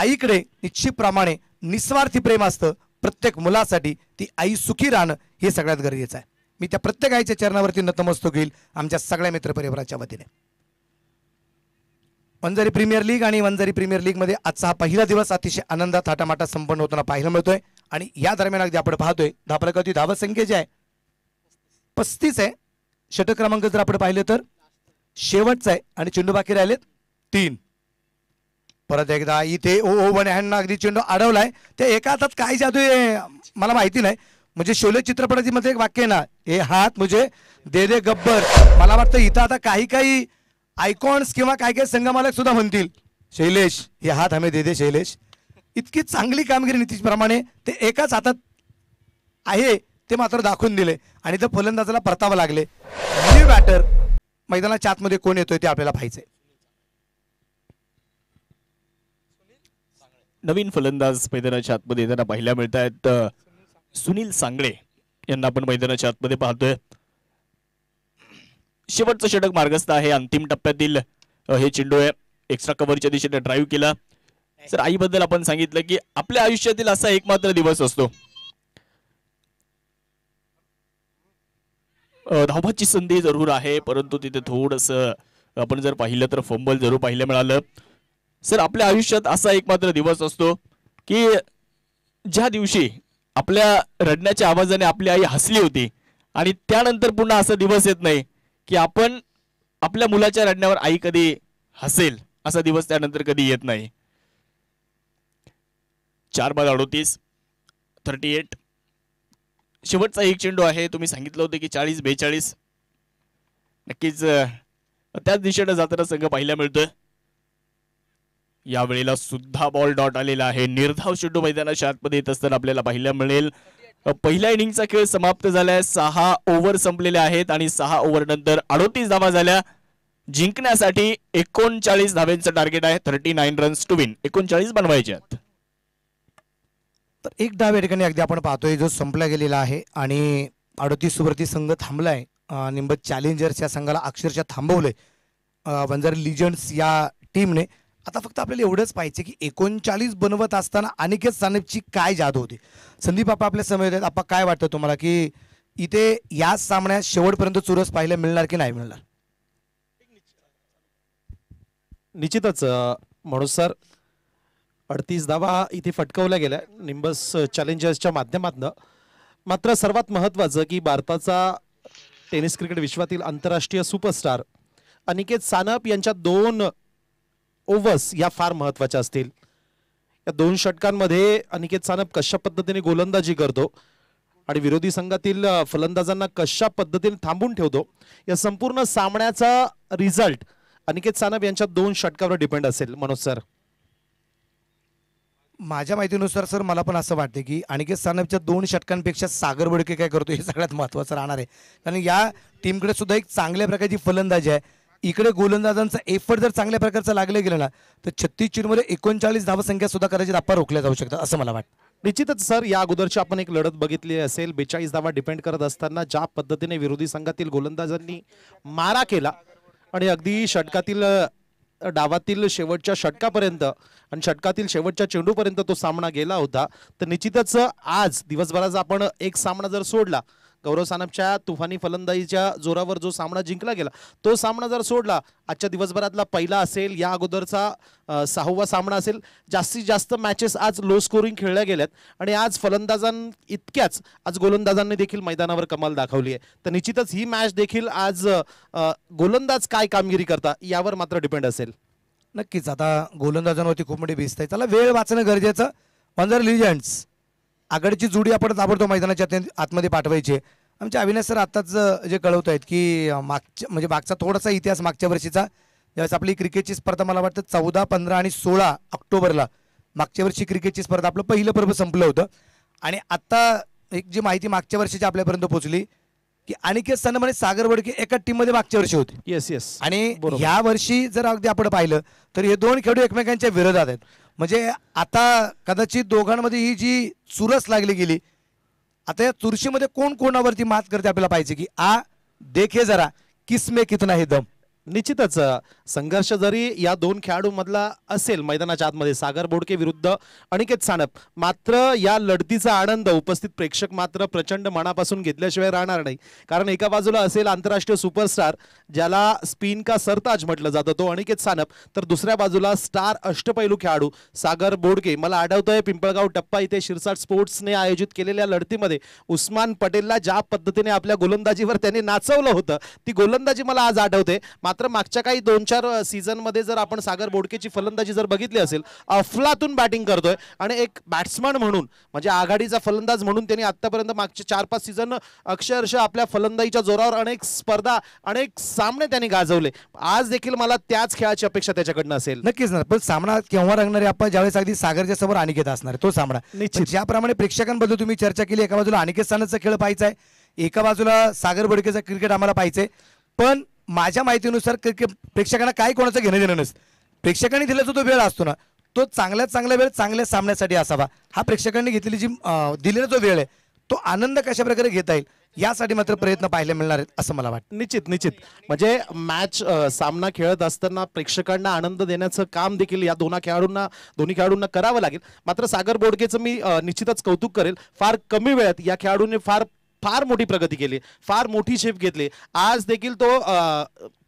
आईकडे निश्चितप्रमाणे निस्वार्थी प्रेम असतं प्रत्येक मुलासाठी ती आई सुखी राहणं हे सगळ्यात गरजेचं आहे मी त्या प्रत्येक आईच्या चरणावरती नतमस्तक घेईल आमच्या सगळ्या मित्रपरिवाराच्या वतीने वंजारी प्रीमियर लीग आणि वंजारी प्रीमियर लीगमध्ये आजचा हा पहिला दिवस अतिशय आनंदात थाटामाटा संपन्न होताना पाहायला मिळतोय आणि या दरम्यान अगदी आपण पाहतोय धापलकावती धावसंख्या जी आहे पस्तीस आहे षटक्रमांक क्रमांक जर आपण पाहिलं तर शेवटचा आहे आणि चेंडू बाकी राहिलेत तीन परत एकदा इथे ओ ओ बने ह्यांना अगदी चेंडू अडवलाय ते एका हातात काय जादू आहे मला माहिती नाही म्हणजे शोले मध्ये एक वाक्य ना हे हात म्हणजे दे दे गब्बर मला वाटतं इथं आता काही काही आयकॉन्स किंवा काही काही संगमालक सुद्धा म्हणतील शैलेश हे हात हमे दे दे शैलेश इतकी चांगली कामगिरी नितीशप्रमाणे ते एकाच हातात आहे ते मात्र दाखवून दिले आणि ते फलंदाजाला परतावं लागले न्यू बॅटर मैदानाच्या आतमध्ये कोण येतोय ते आपल्याला पाहिजे नवीन फलंदाज मैदानाच्या आतमध्ये येताना पाहायला मिळत आहेत सुनील सांगळे यांना आपण मैदानाच्या आतमध्ये पाहतोय शेवटचं षटक मार्गस्थ आहे अंतिम टप्प्यातील हे चेंडू आहे एक्स्ट्रा कव्हरच्या दिशेने ड्राईव्ह केला सर आईबद्दल आपण सांगितलं की आपल्या आयुष्यातील असा एकमात्र दिवस असतो धावपाची संधी जरूर आहे परंतु तिथे थोडंसं आपण जर पाहिलं तर फंबल जरूर पाहिलं मिळालं सर आपल्या आयुष्यात असा एक मात्र दिवस असतो की ज्या दिवशी आपल्या रडण्याच्या आवाजाने आपली आई हसली होती आणि त्यानंतर पुन्हा असा दिवस येत नाही की आपण आपल्या मुलाच्या रडण्यावर आई कधी हसेल असा दिवस त्यानंतर कधी येत नाही चार बाद अडोतीस थर्टी एट शेवटचा एक चेंडू आहे तुम्ही सांगितलं होतं की चाळीस बेचाळीस नक्कीच त्याच दिशेनं जाताना संघ पाहायला मिळतोय यावेळेला सुद्धा बॉल डॉट आलेला आहे निर्धाव चेंडू मैदानाच्या आतमध्ये येत असताना आपल्याला पाहायला मिळेल पहिल्या इनिंगचा खेळ समाप्त झालाय सहा ओव्हर संपलेले आहेत आणि सहा ओव्हर नंतर अडोतीस धावा झाल्या जिंकण्यासाठी एकोणचाळीस धाव्यांचं टार्गेट आहे thirty nine runs to win एकोणचाळीस बनवायचे आहेत तर एक डाव या ठिकाणी अगदी आपण पाहतोय जो संपला गेलेला आहे आणि अडतीस सुवर्ती संघ थांबलाय निंबत चॅलेंजर्स या संघाला अक्षरशः थांबवलंय बंजारे लिजंड्स या टीमने आता फक्त आपल्याला एवढंच पाहिजे की एकोणचाळीस बनवत असताना अनिकेत सानेपची काय जाद होती संदीप आपा आपल्या समोर येतात आपा काय वाटतं तुम्हाला की इथे याच सामन्यात शेवटपर्यंत चुरस पाहायला मिळणार की नाही मिळणार निश्चितच मनोज सर अडतीस धावा इथे फटकवल्या गेल्या निंबस चॅलेंजर्सच्या माध्यमातनं मात्र सर्वात महत्त्वाचं की भारताचा टेनिस क्रिकेट विश्वातील आंतरराष्ट्रीय सुपरस्टार अनिकेत सानप यांच्या दोन ओव्हर्स या फार महत्त्वाच्या असतील या दोन षटकांमध्ये अनिकेत सानप कशा पद्धतीने गोलंदाजी करतो आणि विरोधी संघातील फलंदाजांना कशा पद्धतीने थांबून ठेवतो या संपूर्ण सामन्याचा रिझल्ट अनिकेत सानप यांच्या दोन षटकावर डिपेंड असेल मनोज सर माझ्या माहितीनुसार सर मला पण असं वाटतं की अनिकेत सानपच्या दोन षटकांपेक्षा सागर बडके काय करतो हे सगळ्यात महत्त्वाचं राहणार आहे कारण या टीमकडे सुद्धा एक चांगल्या प्रकारची फलंदाजी आहे इकडे गोलंदाजांचा एफर्ट जर चांगल्या प्रकारचा लागले गेला ना तर छत्तीस चीनमध्ये एकोणचाळीस संख्या सुद्धा कदाचित आपण रोखल्या जाऊ शकतात असं मला वाटतं निश्चितच सर या अगोदरची आपण एक लढत बघितली असेल बेचाळीस धावा डिपेंड करत असताना ज्या पद्धतीने विरोधी संघातील गोलंदाजांनी मारा केला आणि अगदी षटकातील डावातील शेवटच्या षटकापर्यंत आणि षटकातील शेवटच्या चेंडूपर्यंत तो सामना गेला होता तर निश्चितच आज दिवसभराचा आपण एक सामना जर सोडला गौरव सानपच्या तुफानी फलंदाजीच्या जोरावर जो सामना जिंकला गेला तो सामना जर सोडला आजच्या दिवसभरातला पहिला असेल या अगोदरचा सहावा सामना असेल जास्तीत जास्त मॅचेस आज लो स्कोरिंग खेळल्या गेल्यात आणि आज फलंदाजां इतक्याच आज गोलंदाजांनी देखील मैदानावर कमाल दाखवली आहे तर निश्चितच ही मॅच देखील आज गोलंदाज काय कामगिरी करता यावर मात्र डिपेंड असेल नक्कीच आता गोलंदाजांवरती खूप मोठी बेस्त आहे त्याला वेळ वाचणं गरजेचं ऑन लिजंड्स आघाडीची जुडी आपण ताबडतोब मैदानाच्या आतमध्ये पाठवायची आमचे अविनाश सर आत्ताच जे कळवत आहेत की मागच्या म्हणजे मागचा थोडासा इतिहास मागच्या वर्षीचा ज्यावेळेस आपली क्रिकेटची स्पर्धा मला वाटतं चौदा पंधरा आणि सोळा ऑक्टोबरला मागच्या वर्षी क्रिकेटची स्पर्धा आपलं पहिलं पर्व संपलं होतं आणि आत्ता एक जी माहिती मागच्या वर्षीची आपल्यापर्यंत पोचली की अनिकेत आणि सागर वडके एका टीम मध्ये मागच्या वर्षी होते येस येस आणि या ह्या वर्षी जर अगदी आपण पाहिलं तर हे दोन खेळाडू एकमेकांच्या विरोधात आहेत म्हणजे आता कदाचित दोघांमध्ये ही जी चुरस लागली गेली आता या चुरशीमध्ये कोण कोणावरती मात करते आपल्याला पाहिजे की आ देखे जरा किसमे कितना हे दम निश्चितच संघर्ष जरी या दोन खेळाडूंमधला असेल मैदानाच्या आतमध्ये सागर बोडके विरुद्ध अनिकेत सानप मात्र या लढतीचा आनंद उपस्थित प्रेक्षक मात्र प्रचंड मनापासून घेतल्याशिवाय राहणार नाही कारण एका बाजूला असेल आंतरराष्ट्रीय सुपरस्टार ज्याला स्पिन का सरताज म्हटलं जातं तो अनिकेत सानप तर दुसऱ्या बाजूला स्टार अष्टपैलू खेळाडू सागर बोडके मला आढळतोय पिंपळगाव टप्पा इथे शिरसाट स्पोर्ट्सने आयोजित केलेल्या लढतीमध्ये उस्मान पटेलला ज्या पद्धतीने आपल्या गोलंदाजीवर त्यांनी नाचवलं होतं ती गोलंदाजी मला आज आठवते मात्र मागच्या काही दोन चार सीझनमध्ये जर आपण सागर बोडकेची फलंदाजी जर बघितली असेल अफलातून बॅटिंग करतोय आणि एक बॅट्समन म्हणून म्हणजे आघाडीचा फलंदाज म्हणून त्यांनी आतापर्यंत मागचे चार पाच सीझन अक्षरशः आपल्या फलंदाजीच्या जोरावर अनेक स्पर्धा अनेक सामने त्यांनी गाजवले आज देखील मला त्याच खेळाची अपेक्षा त्याच्याकडनं असेल नक्कीच ना पण सामना केव्हा रंगणार आपण ज्यावेळेस अगदी सागरच्या समोर अनिकेत असणार तो सामना निश्चित ज्याप्रमाणे प्रेक्षकांबद्दल तुम्ही चर्चा केली एका बाजूला अनिकेत स्थानाचा खेळ पाहायचा आहे एका बाजूला सागर बोडकेचा क्रिकेट आम्हाला पाहिजे पण माझ्या माहितीनुसार क्रिकेट प्रेक्षकांना काही कोणाचं घेणं देणं नसतं प्रेक्षकांनी जो तो वेळ असतो ना तो चांगल्यात चांगला वेळ चांगल्या सामन्यासाठी असावा हा प्रेक्षकांनी घेतलेली जी दिलेला जो वेळ आहे तो आनंद कशा प्रकारे घेता येईल यासाठी मात्र प्रयत्न पाहायला मिळणार आहेत असं मला वाटतं निश्चित निश्चित म्हणजे मॅच सामना खेळत असताना प्रेक्षकांना आनंद देण्याचं काम देखील या दोन खेळाडूंना दोन्ही खेळाडूंना करावं लागेल मात्र सागर बोडकेचं मी निश्चितच कौतुक करेल फार कमी वेळात या खेळाडूंनी फार फार मोठी प्रगती केली फार मोठी शेप घेतली आज देखील तो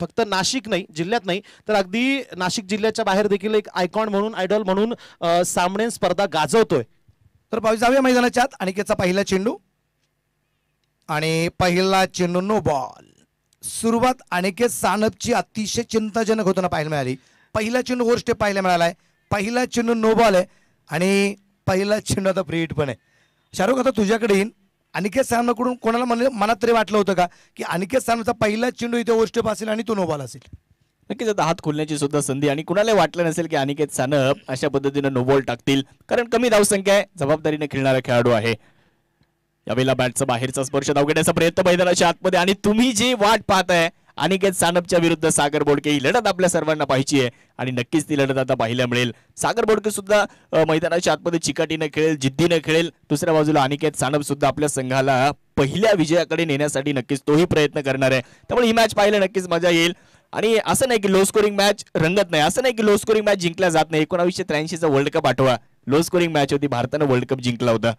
फक्त नाशिक नाही जिल्ह्यात नाही तर अगदी नाशिक जिल्ह्याच्या बाहेर देखील एक आयकॉन म्हणून आयडॉल म्हणून सामने स्पर्धा गाजवतोय तर पाहू जाऊया मैदानाच्या आत पहिला चेंडू आणि पहिला चेंडू नो बॉल सुरुवात अनिकेत सानपची अतिशय चिंताजनक होताना पाहायला मिळाली पहिला चेंडू वर स्टेप पाहायला मिळाला आहे पहिला चेंडू नो बॉल आहे आणि पहिला चेंडू आता प्रिट पण आहे शाहरुख आता तुझ्याकडे येईन अनिकेत सामनाकडून कोणाला मन मनात तरी वाटलं होतं का की अनिकेत सामनाचा पहिला चेंडू इथे ओष्ट असेल आणि तो नोबॉल असेल नक्कीच आता हात खोलण्याची सुद्धा संधी आणि कुणाला वाटलं नसेल की अनिकेत सानप अशा पद्धतीनं नोबॉल टाकतील कारण कमी धावसंख्या आहे जबाबदारीने खेळणारा खेळाडू आहे यावेळेला बॅटचा बाहेरचा स्पर्श धाव घेण्याचा प्रयत्न मैदानाच्या आतमध्ये आणि तुम्ही जी वाट पाहताय अनिकेत सानपच्या विरुद्ध सागर बोडके ही लढत आपल्या सर्वांना पाहिजे आहे आणि नक्कीच ती लढत आता पाहायला मिळेल सागर बोडके सुद्धा मैदानाच्या आतमध्ये चिकाटीनं खेळेल जिद्दीनं खेळेल दुसऱ्या बाजूला अनिकेत सानप सुद्धा आपल्या संघाला पहिल्या विजयाकडे नेण्यासाठी नक्कीच तोही प्रयत्न करणार आहे त्यामुळे ही मॅच पाहायला नक्कीच मजा येईल आणि असं नाही की लो स्कोरिंग मॅच रंगत नाही असं नाही की लो स्कोरिंग मॅच जिंकला जात नाही एकोणावीसशे त्र्याऐंशीचा वर्ल्ड कप आठवा लो स्कोरिंग मॅच होती भारतानं वर्ल्ड कप जिंकला होता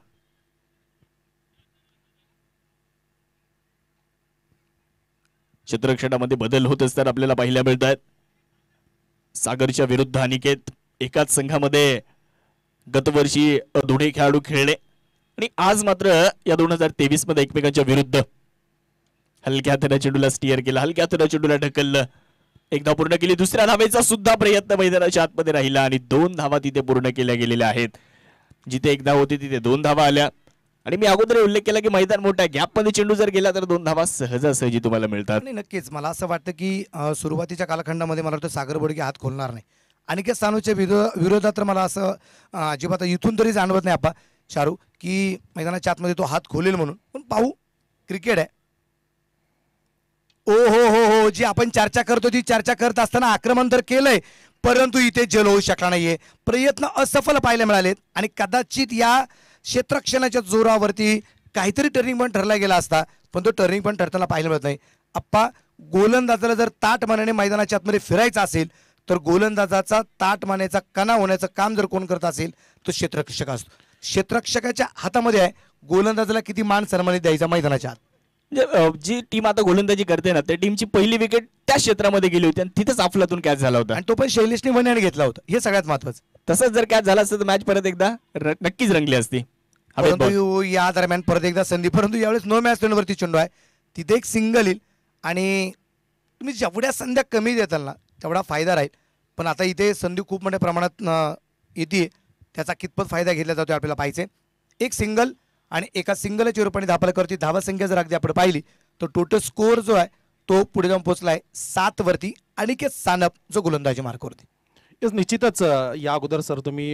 चित्रक्षणामध्ये बदल होत असतात आपल्याला पाहायला मिळत आहेत सागरच्या विरुद्ध अनिकेत एकाच संघामध्ये गतवर्षी दोन्ही खेळाडू खेळले आणि आज मात्र या दोन हजार तेवीस मध्ये एकमेकांच्या विरुद्ध हलक्या थरा चेंडूला स्टिअर केला हलक्या थरा चेंडूला ढकललं एकदा पूर्ण केली दुसऱ्या धावेचा सुद्धा प्रयत्न मैदानाच्या आतमध्ये राहिला आणि दोन धावा तिथे पूर्ण केल्या गेलेल्या आहेत जिथे एक धाव होती तिथे दोन धावा आल्या आणि मी अगोदर उल्लेख केला की मैदान मोठा आहे मध्ये चेंडू जर गेला तर दोन धावा सहजासहजी तुम्हाला मिळतात नाही नक्कीच मला असं वाटतं की सुरुवातीच्या कालखंडामध्ये मला वाटतं सागर बोडके हात खोलणार नाही आणि अनिकेत सानूच्या विरो विरोधात तर मला असं अजिबात इथून तरी जाणवत नाही आपा शाहरुख की मैदानाच्या आतमध्ये तो हात खोलेल म्हणून पण पाहू क्रिकेट आहे ओ हो हो हो जी आपण चर्चा करतो ती चर्चा करत असताना आक्रमण तर केलंय परंतु इथे जल होऊ शकला नाहीये प्रयत्न असफल पाहायला मिळालेत आणि कदाचित या क्षेत्रक्षणाच्या जोरावरती काहीतरी टर्निंग पॉईंट ठरला गेला असता पण तो टर्निंग पॉईंट ठरताना पाहायला मिळत नाही आप्पा गोलंदाजाला जर ताट मानाने मैदानाच्या आतमध्ये फिरायचा असेल तर गोलंदाजाचा ताट मानेचा कणा होण्याचं काम जर कोण करत असेल तो क्षेत्रक्षक असतो क्षेत्रक्षकाच्या हातामध्ये आहे गोलंदाजाला किती मान सन्मान द्यायचा मैदानाच्या आत म्हणजे, जी टीम आता गोलंदाजी करते ना त्या टीमची पहिली विकेट त्या क्षेत्रामध्ये गेली होती आणि तिथेच अफलातून कॅच झाला होता आणि तो पण शैलेशने वन घेतला होता हे सगळ्यात महत्वाचं तसंच जर कॅच झाला असतं तर मॅच परत एकदा नक्कीच रंगली असती परंतु या दरम्यान परत एकदा संधी परंतु यावेळेस नो मॅच वरती चेंडू आहे तिथे एक सिंगल येईल आणि तुम्ही जेवढ्या संध्या कमी देताल ना तेवढा फायदा राहील पण आता इथे संधी खूप मोठ्या प्रमाणात येते त्याचा कितपत फायदा घेतला जातो आपल्याला पाहिजे एक सिंगल आणि एका सिंगल रूपाने धापलकरती धावा संख्या जर अगदी आपण पाहिली तर टोटल स्कोअर जो आहे तो पुढे जाऊन पोहोचला आहे सातवरती के सानप जो गोलंदाजी मार्कवरती निश्चितच या अगोदर सर तुम्ही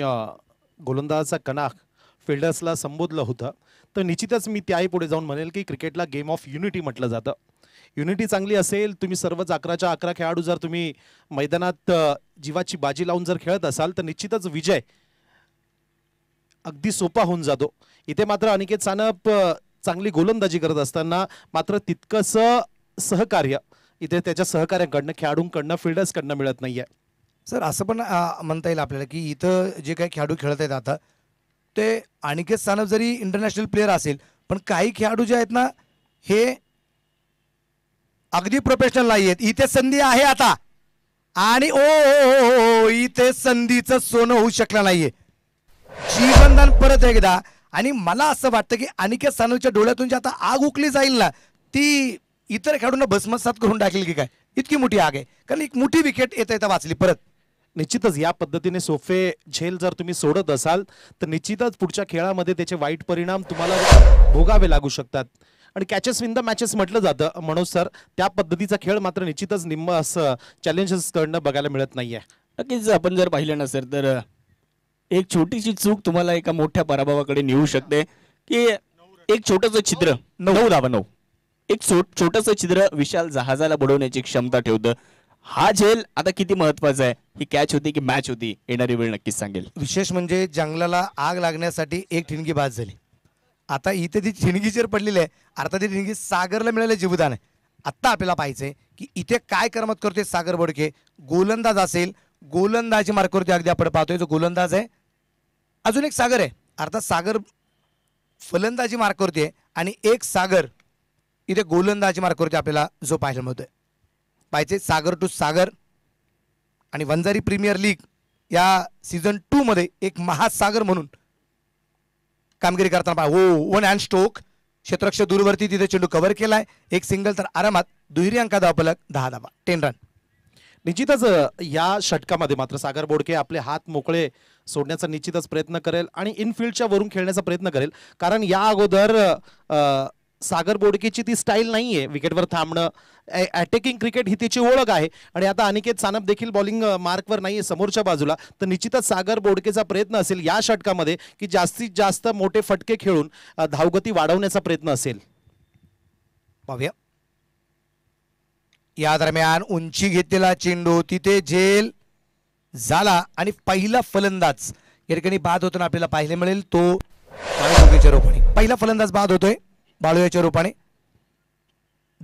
गोलंदाजाचा कणाक फिल्डर्सला संबोधलं होतं तर निश्चितच मी त्याही पुढे जाऊन म्हणेल की क्रिकेटला गेम ऑफ युनिटी म्हटलं जातं युनिटी चांगली असेल तुम्ही सर्वच अकराच्या अकरा खेळाडू जर तुम्ही मैदानात जीवाची बाजी लावून जर खेळत असाल तर निश्चितच विजय अगदी सोपा होऊन जातो इथे मात्र अनिकेत सानप चांगली गोलंदाजी करत असताना मात्र तितकंसं सहकार्य इथे त्याच्या सहकार्याकडनं खेळाडूंकडनं फिल्डर्सकडनं मिळत नाही आहे सर असं पण म्हणता येईल आपल्याला की इथं जे काही खेळाडू खेळत आहेत आता ते अनिकेत सानप जरी इंटरनॅशनल प्लेअर असेल पण काही खेळाडू जे आहेत ना हे अगदी प्रोफेशनल नाही आहेत इथे संधी आहे आता आणि ओ, इथे संधीचं सोनं होऊ शकलं नाहीये जीवनदान परत एकदा आणि मला असं वाटतं की अनिकेत सानवच्या डोळ्यातून जी आता आग उकली जाईल ना ती इतर खेळाडूंना भस्मसात करून टाकेल की काय इतकी मोठी आग आहे कारण एक मोठी विकेट येता येता वाचली परत निश्चितच या पद्धतीने सोफे झेल जर तुम्ही सोडत असाल तर निश्चितच पुढच्या खेळामध्ये त्याचे वाईट परिणाम तुम्हाला भोगावे लागू शकतात आणि कॅचेस विन द मॅचेस म्हटलं जातं मनोज सर त्या पद्धतीचा खेळ मात्र निश्चितच निम्म असं चॅलेंजेस कडनं बघायला मिळत नाहीये नक्कीच आपण जर पाहिलं ना सर तर एक छोटीशी चूक तुम्हाला एका मोठ्या पराभवाकडे नेऊ शकते की एक छोटस छिद्र नऊ दावा नऊ एक छोटस छिद्र विशाल जहाजाला बुडवण्याची क्षमता ठेवतं हा झेल आता किती महत्वाचा आहे ही कॅच होती की मॅच होती येणारी वेळ नक्कीच सांगेल विशेष म्हणजे जंगलाला आग लागण्यासाठी एक ठिणगी बाद झाली आता इथे ती ठिणगी पडलेली आहे अर्थात ती ठिणगी सागरला मिळाले जीवदान आहे आत्ता आपल्याला पाहिजे की इथे काय करमत करते सागर बोडके गोलंदाज असेल गोलंदाजी मार्क करतोय अगदी आपण पाहतोय जो गोलंदाज आहे अजून एक सागर आहे अर्थात सागर फलंदाजी मार्क आहे आणि एक सागर इथे गोलंदाजी मार्क आपल्याला जो पाहायला मिळतोय पाहिजे सागर टू सागर आणि वंजारी प्रीमियर लीग या सीझन टूमध्ये एक महासागर म्हणून कामगिरी करताना ओ वन अँड स्ट्रोक क्षेत्रक्ष दूरवरती तिथे चेंडू कव्हर केलाय एक सिंगल तर आरामात दुहेरी अंका धावपलक दहा धावा टेन रन निश्चितच या षटकामध्ये मात्र सागर बोडके आपले हात मोकळे सोडण्याचा निश्चितच प्रयत्न करेल आणि इनफिल्डच्या वरून खेळण्याचा प्रयत्न करेल कारण या अगोदर सागर बोडकेची ती स्टाईल नाही आहे विकेटवर थांबणं अटॅकिंग क्रिकेट ही तिची ओळख आहे आणि आता अनिकेत सानप देखील बॉलिंग मार्कवर नाही आहे समोरच्या बाजूला तर निश्चितच सागर बोडकेचा प्रयत्न असेल या षटकामध्ये की जास्तीत जास्त मोठे फटके खेळून धावगती वाढवण्याचा प्रयत्न असेल पाहूया या दरम्यान उंची घेतलेला चेंडू तिथे झेल झाला आणि पहिला फलंदाज या ठिकाणी बाद होताना आपल्याला पाहायला मिळेल तो पहिला फलंदाज बाद होतोय बाळूयाच्या रूपाने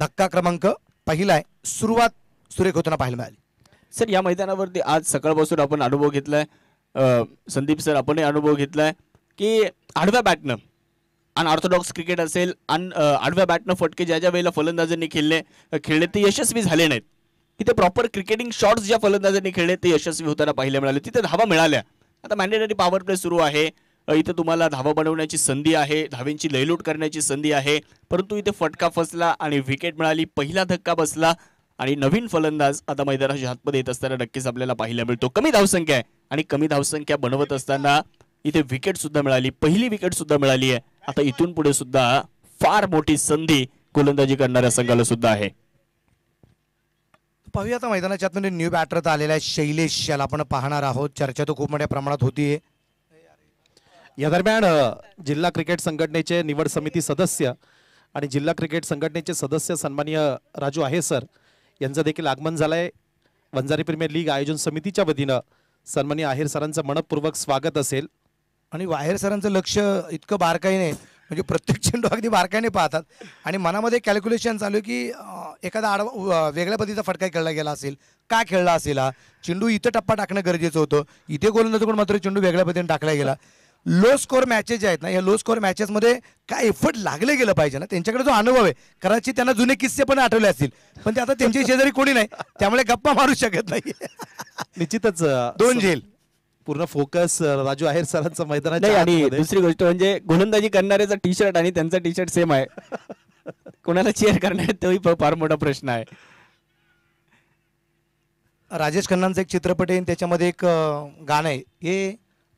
धक्का क्रमांक पहिला आहे सुरुवात सुरेख होताना पाहायला मिळाली सर या मैदानावरती आज सकाळपासून आपण अनुभव घेतलाय संदीप सर आपणही अनुभव घेतलाय की आडव्या बॅटनं ऑर्थोडॉक्स क्रिकेट असेल अन आडव्या बॅटनं फटके ज्या ज्या वेळेला फलंदाजांनी खेळले खेळले ते यशस्वी झाले नाहीत तिथे प्रॉपर क्रिकेटिंग शॉट्स ज्या फलंदाजांनी खेळले ते यशस्वी होताना पाहायला मिळाले तिथे धावा मिळाल्या आता मॅन्डेटरी पॉवर प्ले सुरू आहे इथं तुम्हाला धावा बनवण्याची संधी आहे धावेंची लयलूट करण्याची संधी आहे परंतु इथे फटका फसला आणि विकेट मिळाली पहिला धक्का बसला आणि नवीन फलंदाज आता मैदानाच्या हातमध्ये येत असताना नक्कीच आपल्याला पाहायला मिळतो कमी धावसंख्या आहे आणि कमी धावसंख्या बनवत असताना इथे विकेट सुद्धा मिळाली पहिली विकेट सुद्धा मिळाली आहे आता इथून पुढे सुद्धा फार मोठी संधी गोलंदाजी करणाऱ्या संघाला सुद्धा आहे पाहूया आता मैदानाच्या न्यू बॅटर आलेला आहे शैलेश याला आपण पाहणार आहोत चर्चा तर खूप मोठ्या प्रमाणात होतीये या दरम्यान जिल्हा क्रिकेट संघटनेचे निवड समिती सदस्य आणि जिल्हा क्रिकेट संघटनेचे सदस्य सन्मान्य राजू आहे सर यांचं देखील आगमन झालंय वंजारी प्रीमियर लीग आयोजन समितीच्या वतीनं सन्मान्य आहेर सरांचं मनपूर्वक स्वागत असेल आणि आहेर सरांचं लक्ष इतकं बारकाईने म्हणजे प्रत्येक चेंडू अगदी बारकाईने पाहतात आणि मनामध्ये कॅल्क्युलेशन चालू की एखादा आडवा वेगळ्या पद्धतीचा फटका खेळला गेला असेल का खेळला असेल हा चेंडू इथं टप्पा टाकणं गरजेचं होतं इथे गोलंदाजकडून मात्र चेंडू वेगळ्या पद्धतीने टाकला गेला लो स्कोर मॅचेस जे आहेत ना या लो स्कोर मध्ये काय एफर्ट लागले गेलं पाहिजे ना त्यांच्याकडे जो अनुभव आहे कदाचित त्यांना जुने किस्से पण आठवले असतील पण ते आता त्यांच्या शेजारी कोणी नाही त्यामुळे गप्पा मारू शकत नाही निश्चितच दोन झेल पूर्ण फोकस राजू आहेर सरांचा मैदानात आणि दुसरी गोष्ट म्हणजे गोलंदाजी करणाऱ्याचा टी शर्ट आणि त्यांचा टी शर्ट सेम आहे कोणाला चेअर करणार तोही फार मोठा प्रश्न आहे राजेश खन्नांचा एक चित्रपट आहे त्याच्यामध्ये एक गाणं आहे हे